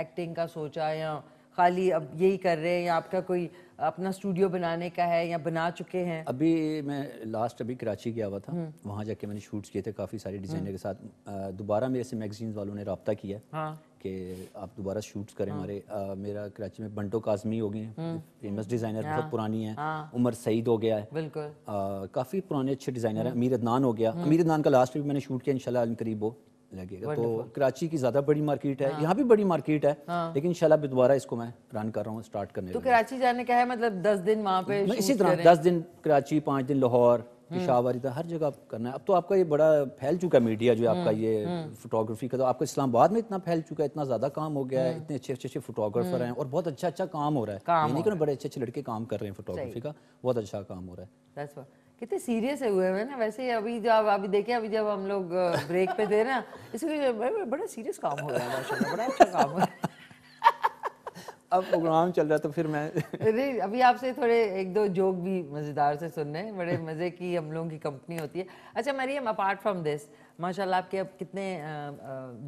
एक्टिंग का सोचा या खाली अब यही कर रहे हैं या आपका कोई अपना स्टूडियो बनाने का है या बना चुके हैं अभी मैं लास्ट अभी कराची गया हुआ था हम्म। वहाँ जाके मैंने शूट्स किए थे काफ़ी सारे डिज़ाइनर हम्म। के साथ दोबारा मेरे से मैगजीन्स वालों ने रबता किया हाँ। कि आप दोबारा शूट्स करें हाँ। हमारे मेरा कराची में बंटो काजमी हो गए हैं हम्म। फेमस डिज़ाइनर हाँ। बहुत पुरानी है हाँ। उमर सईद हो गया है काफ़ी पुराने अच्छे डिज़ाइनर है हम्म। अमीर अदनान हो गया हम्म। अमीर अदनान का लास्ट भी मैंने शूट किया इनशाला करीब वो लगेगा तो कराची की ज्यादा बड़ी मार्केट है हाँ। यहाँ भी बड़ी मार्केट है हाँ। लेकिन इंशाल्लाह भी दोबारा इसको मैं रन कर रहा हूँ स्टार्ट करने तो कराची जाने का है मतलब दस दिन वहाँ पे इसी तरह दस दिन कराची पाँच दिन लाहौर पिशावर हम्म। इधर तो हर जगह करना है अब तो आपका ये बड़ा फैल चुका है मीडिया जो आपका हम्म, ये फोटोग्राफी हम्म। का तो आपका इस्लामाबाद में इतना फैल चुका है इतना ज़्यादा काम हो गया है इतने अच्छे अच्छे अच्छे फोटोग्राफर हैं और बहुत अच्छा अच्छा काम हो रहा है नहीं बड़े अच्छे अच्छे लड़के काम कर रहे हैं फोटोग्राफी का बहुत अच्छा काम हो रहा है कितने सीरियस है हुए हैं ना वैसे अभी जब अभी देखे अभी जब हम लोग ब्रेक पे रहे हैं इसलिए बड़ा सीरियस काम हो रहा है बड़ा अच्छा काम हो रहा है अब प्रोग्राम चल रहा तो फिर मैं नहीं अभी आपसे थोड़े एक दो जोक भी मज़ेदार से सुन रहे हैं बड़े मज़े की हम लोगों की कंपनी होती है अच्छा मरियम अपार्ट फ्रॉम दिस माशाल्लाह आपके अब कितने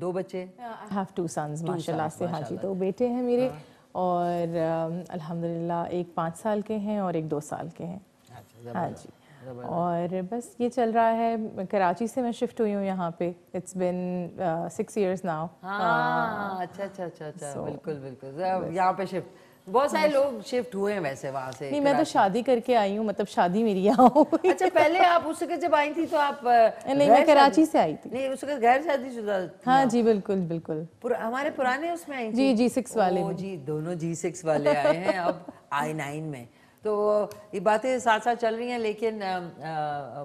दो बच्चे आई हैव टू सन्स माशाल्लाह से हाँ जी दो बेटे हैं मेरे हाँ। और अलहमदिल्ला एक पाँच साल के हैं और एक दो साल के हैं अच्छा, हाँ जी और बस ये चल रहा है कराची से मैं शिफ्ट हुई हूँ यहाँ पे it's been six years now अच्छा अच्छा अच्छा अच्छा बिल्कुल बिल्कुल यहाँ पे शिफ्ट बहुत सारे लोग शिफ्ट हुए हैं वैसे वहाँ से नहीं मैं तो शादी करके आई हूँ मतलब शादी मेरी यहाँ अच्छा पहले आप उस वक्त जब आई थी तो आप नहीं मैं कराची से आई थी नहीं उस वक्त गैर शादी शुदा हाँ जी बिल्कुल बिल्कुल पुर, हमारे पुराने उसमें आई जी जी सिक्स वाले जी दोनों जी सिक्स वाले आए हैं अब आई नाइन में तो ये बातें साथ साथ चल रही हैं लेकिन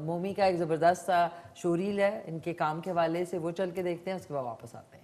मोमी का एक ज़बरदस्त सा शोरील है इनके काम के हवाले से वो चल के देखते हैं उसके बाद वापस आते हैं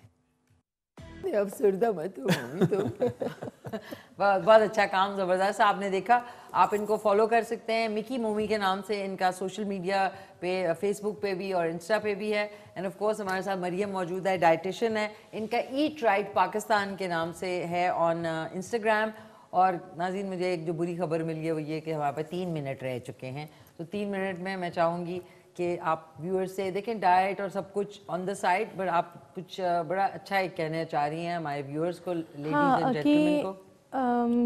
अब सुरदा मत हो मोमी तो बहुत अच्छा काम ज़बरदस्त आपने देखा आप इनको फॉलो कर सकते हैं मिकी मोमी के नाम से इनका सोशल मीडिया पे फेसबुक पे भी और इंस्टा पे भी है एंड ऑफ कोर्स हमारे साथ मरियम मौजूद है डाइटिशन है इनका ईट राइट पाकिस्तान के नाम से है ऑन इंस्टाग्राम uh, और नाजीन मुझे एक जो बुरी खबर मिली है वो ये कि हमारे पास तीन मिनट रह चुके हैं तो तीन मिनट में मैं चाहूँगी कि आप व्यूअर्स से देखें डाइट और सब कुछ ऑन द साइड बट आप कुछ बड़ा अच्छा एक कहना चाह रही हैं हमारे व्यूअर्स को लेडीज हाँ, एंड को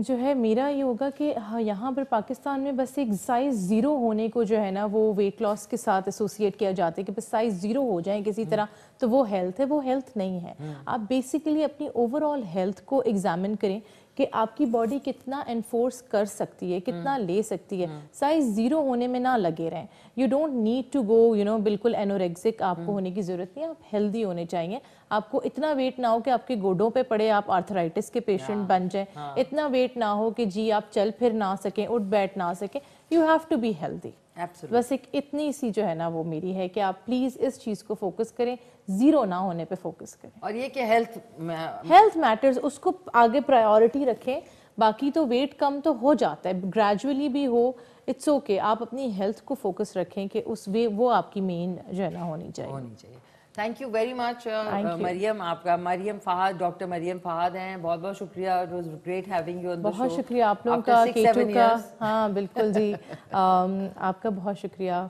जो है मेरा ये होगा कि हाँ यहाँ पर पाकिस्तान में बस एक साइज़ ज़ीरो होने को जो है ना वो वेट लॉस के साथ एसोसिएट किया जाता है कि बस साइज़ ज़ीरो हो जाए किसी तरह तो वो हेल्थ है वो हेल्थ नहीं है हम्म। आप बेसिकली अपनी ओवरऑल हेल्थ को एग्जामिन करें कि आपकी बॉडी कितना एनफोर्स कर सकती है कितना हम्म। ले सकती है साइज हम्म। ज़ीरो होने में ना लगे रहें you don't need to go you know बिल्कुल एनोरेक्सिक आपको हम्म। होने की ज़रूरत नहीं आप हेल्दी होने चाहिए आपको इतना वेट ना हो कि आपके गोडों पे पड़े आप आर्थराइटिस के पेशेंट बन जाए हाँ। इतना वेट ना हो कि जी आप चल फिर ना सकें उठ बैठ ना सकें you have to be healthy Absolutely. बस एक इतनी सी जो है ना वो मेरी है कि आप प्लीज़ इस चीज़ को फोकस करें ज़ीरो ना होने पे फोकस करें और ये कि हेल्थ हेल्थ मैटर्स उसको आगे प्रायोरिटी रखें बाकी तो वेट कम तो हो जाता है ग्रेजुअली भी हो इट्स ओके okay. आप अपनी हेल्थ को फोकस रखें कि उस वे वो आपकी मेन जो है ना होनी चाहिए होनी चाहिए thank you very much Maryam आपका मरियम फहाद डॉक्टर मरियम फहाद हैं बहुत बहुत शुक्रिया it was great having you on the show बहुत शुक्रिया आप लोगों का के टू का हाँ बिल्कुल जी um, आपका बहुत शुक्रिया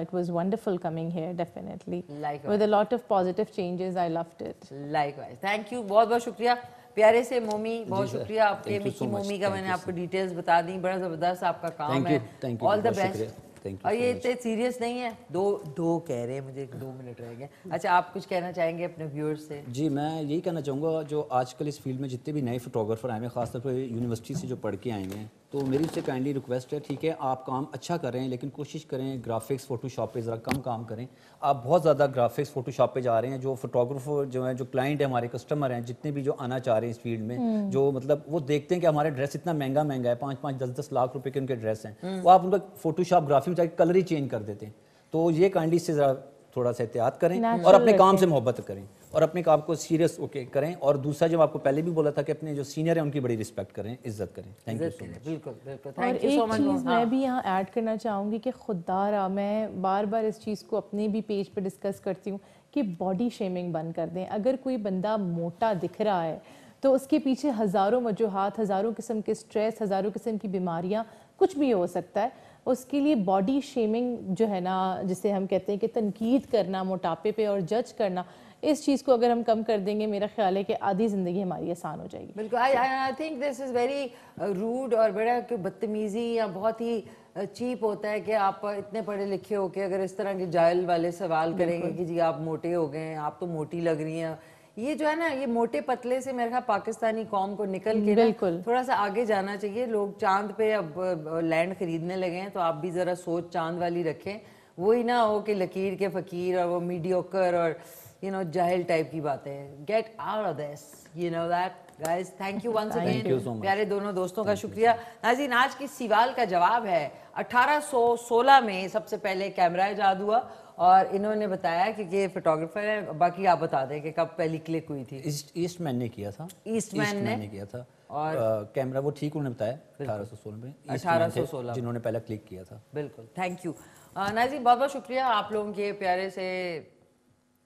it was wonderful coming here definitely with a lot of positive changes I loved it loved it. Likewise. Thank बहुत बहुत शुक्रिया प्यारे से मोमी बहुत शुक्रिया आपके मिकी मोमी का मैंने आपको डिटेल्स बता दी बड़ा ज़बरदस्त आपका काम है all the best thank you और ये इतने सीरियस नहीं है दो दो कह रहे हैं मुझे दो मिनट रह गए अच्छा आप कुछ कहना चाहेंगे अपने व्यूअर्स से जी मैं यही कहना चाहूँगा जो आजकल इस फील्ड में जितने भी नए फोटोग्राफर आए हैं खासतौर पर यूनिवर्सिटी से जो पढ़ के आए हैं तो मेरी उससे काइंडली रिक्वेस्ट है ठीक है आप काम अच्छा करें लेकिन कोशिश करें ग्राफिक्स फोटोशॉप पे ज़रा कम काम करें आप बहुत ज़्यादा ग्राफिक्स फोटोशॉप पे जा रहे हैं जो फोटोग्राफर जो है जो क्लाइंट है हमारे कस्टमर हैं जितने भी जो आना चाह रहे हैं इस फील्ड में हम्म। जो मतलब वो देखते हैं कि हमारे ड्रेस इतना महंगा महंगा है पाँच पाँच दस दस लाख रुपये के उनके ड्रेस हैं हम्म। वो आप उनका फोटोशॉप ग्राफिक में जाकर कलर ही चेंज कर देते हैं तो ये काइंडली इससे ज़रा थोड़ा सा एहतियात करें और अपने काम से मोहब्बत करें और अपने काम को सीरियस ओके करें और दूसरा जब आपको पहले भी बोला था कि अपने जो सीनियर हैं उनकी बड़ी रिस्पेक्ट करें इज्जत करें थैंक यू सो मच बिल्कुल बिल्कुल और एक चीज़ मैं हाँ। भी यहाँ ऐड करना चाहूँगी कि खुदा मैं बार बार इस चीज़ को अपने भी पेज पर डिस्कस करती हूँ कि बॉडी शेमिंग बंद कर दें अगर कोई बंदा मोटा दिख रहा है तो उसके पीछे हज़ारों वजूहत हज़ारों किस्म के स्ट्रेस हज़ारों किस्म की बीमारियाँ कुछ भी हो सकता है उसके लिए बॉडी शेमिंग जो है ना जिसे हम कहते हैं कि तनकीद करना मोटापे पे और जज करना इस चीज़ को अगर हम कम कर देंगे मेरा ख्याल है कि आधी ज़िंदगी हमारी आसान हो जाएगी बिल्कुल I think this is very rude और बड़ा कि बदतमीज़ी या बहुत ही चीप uh, होता है कि आप इतने पढ़े लिखे हो के अगर इस तरह के जायल वाले सवाल करेंगे कि जी आप मोटे हो गए हैं आप तो मोटी लग रही हैं ये जो है ना ये मोटे पतले से मेरे ख्याल पाकिस्तानी कौम को निकल के बिल्कुल थोड़ा सा आगे जाना चाहिए लोग चांद पे अब लैंड खरीदने लगे हैं तो आप भी ज़रा सोच चांद वाली रखें वही ना हो कि लकीर के फ़कीर और वो मीडियोकर और यू नो jahil टाइप की बातें get out of this you know that guys thank you once again प्यारे दोनों दोस्तों thank का शुक्रिया नाजीन आज की सवाल का जवाब है 1816 में सबसे पहले कैमरा ईजाद हुआ और इन्होंने बताया कि ये फोटोग्राफर है बाकी आप बता दें कि कब पहली क्लिक हुई थी ईस्ट ईस्ट मैन ने किया था ईस्ट मैन ने, ने किया था और कैमरा वो ठीक उन्होंने बताया अठारह सौ सोलह में अठारह सौ सोलह जिन्होंने पहला क्लिक किया था बिल्कुल थैंक यू नाजी बहुत बहुत शुक्रिया आप लोगों के प्यारे से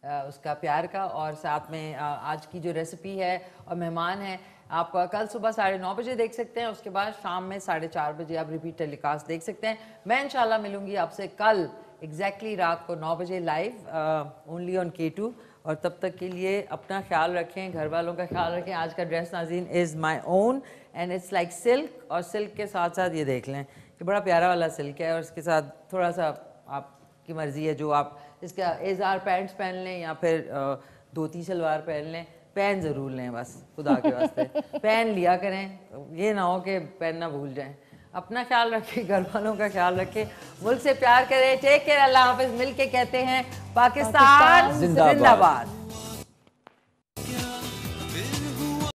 उसका प्यार का और साथ में आज की जो रेसिपी है और मेहमान है आप कल सुबह साढ़े नौ बजे देख सकते हैं उसके बाद शाम में साढ़े चार बजे आप रिपीट टेलीकास्ट देख सकते हैं मैं इंशाल्लाह मिलूंगी आपसे कल एग्जैक्टली exactly रात को नौ बजे live only on K two और तब तक के लिए अपना ख्याल रखें घर वालों का ख्याल रखें आज का dress Nazeen is my own and it's like silk और सिल्क के साथ साथ ये देख लें कि बड़ा प्यारा वाला सिल्क है और इसके साथ थोड़ा सा आपकी मर्ज़ी है जो आप इसका एजार पैंट्स पहन लें या फिर धोती सलवार पहन लें पहन ज़रूर लें बस खुदा के वास्ते पहन लिया करें ये ना हो कि पहनना भूल जाएं अपना ख्याल रखें घर वालों का ख्याल रखें मुल्क से प्यार करें टेक केयर अल्लाह हाफिज मिल के कहते हैं पाकिस्तान जिंदाबाद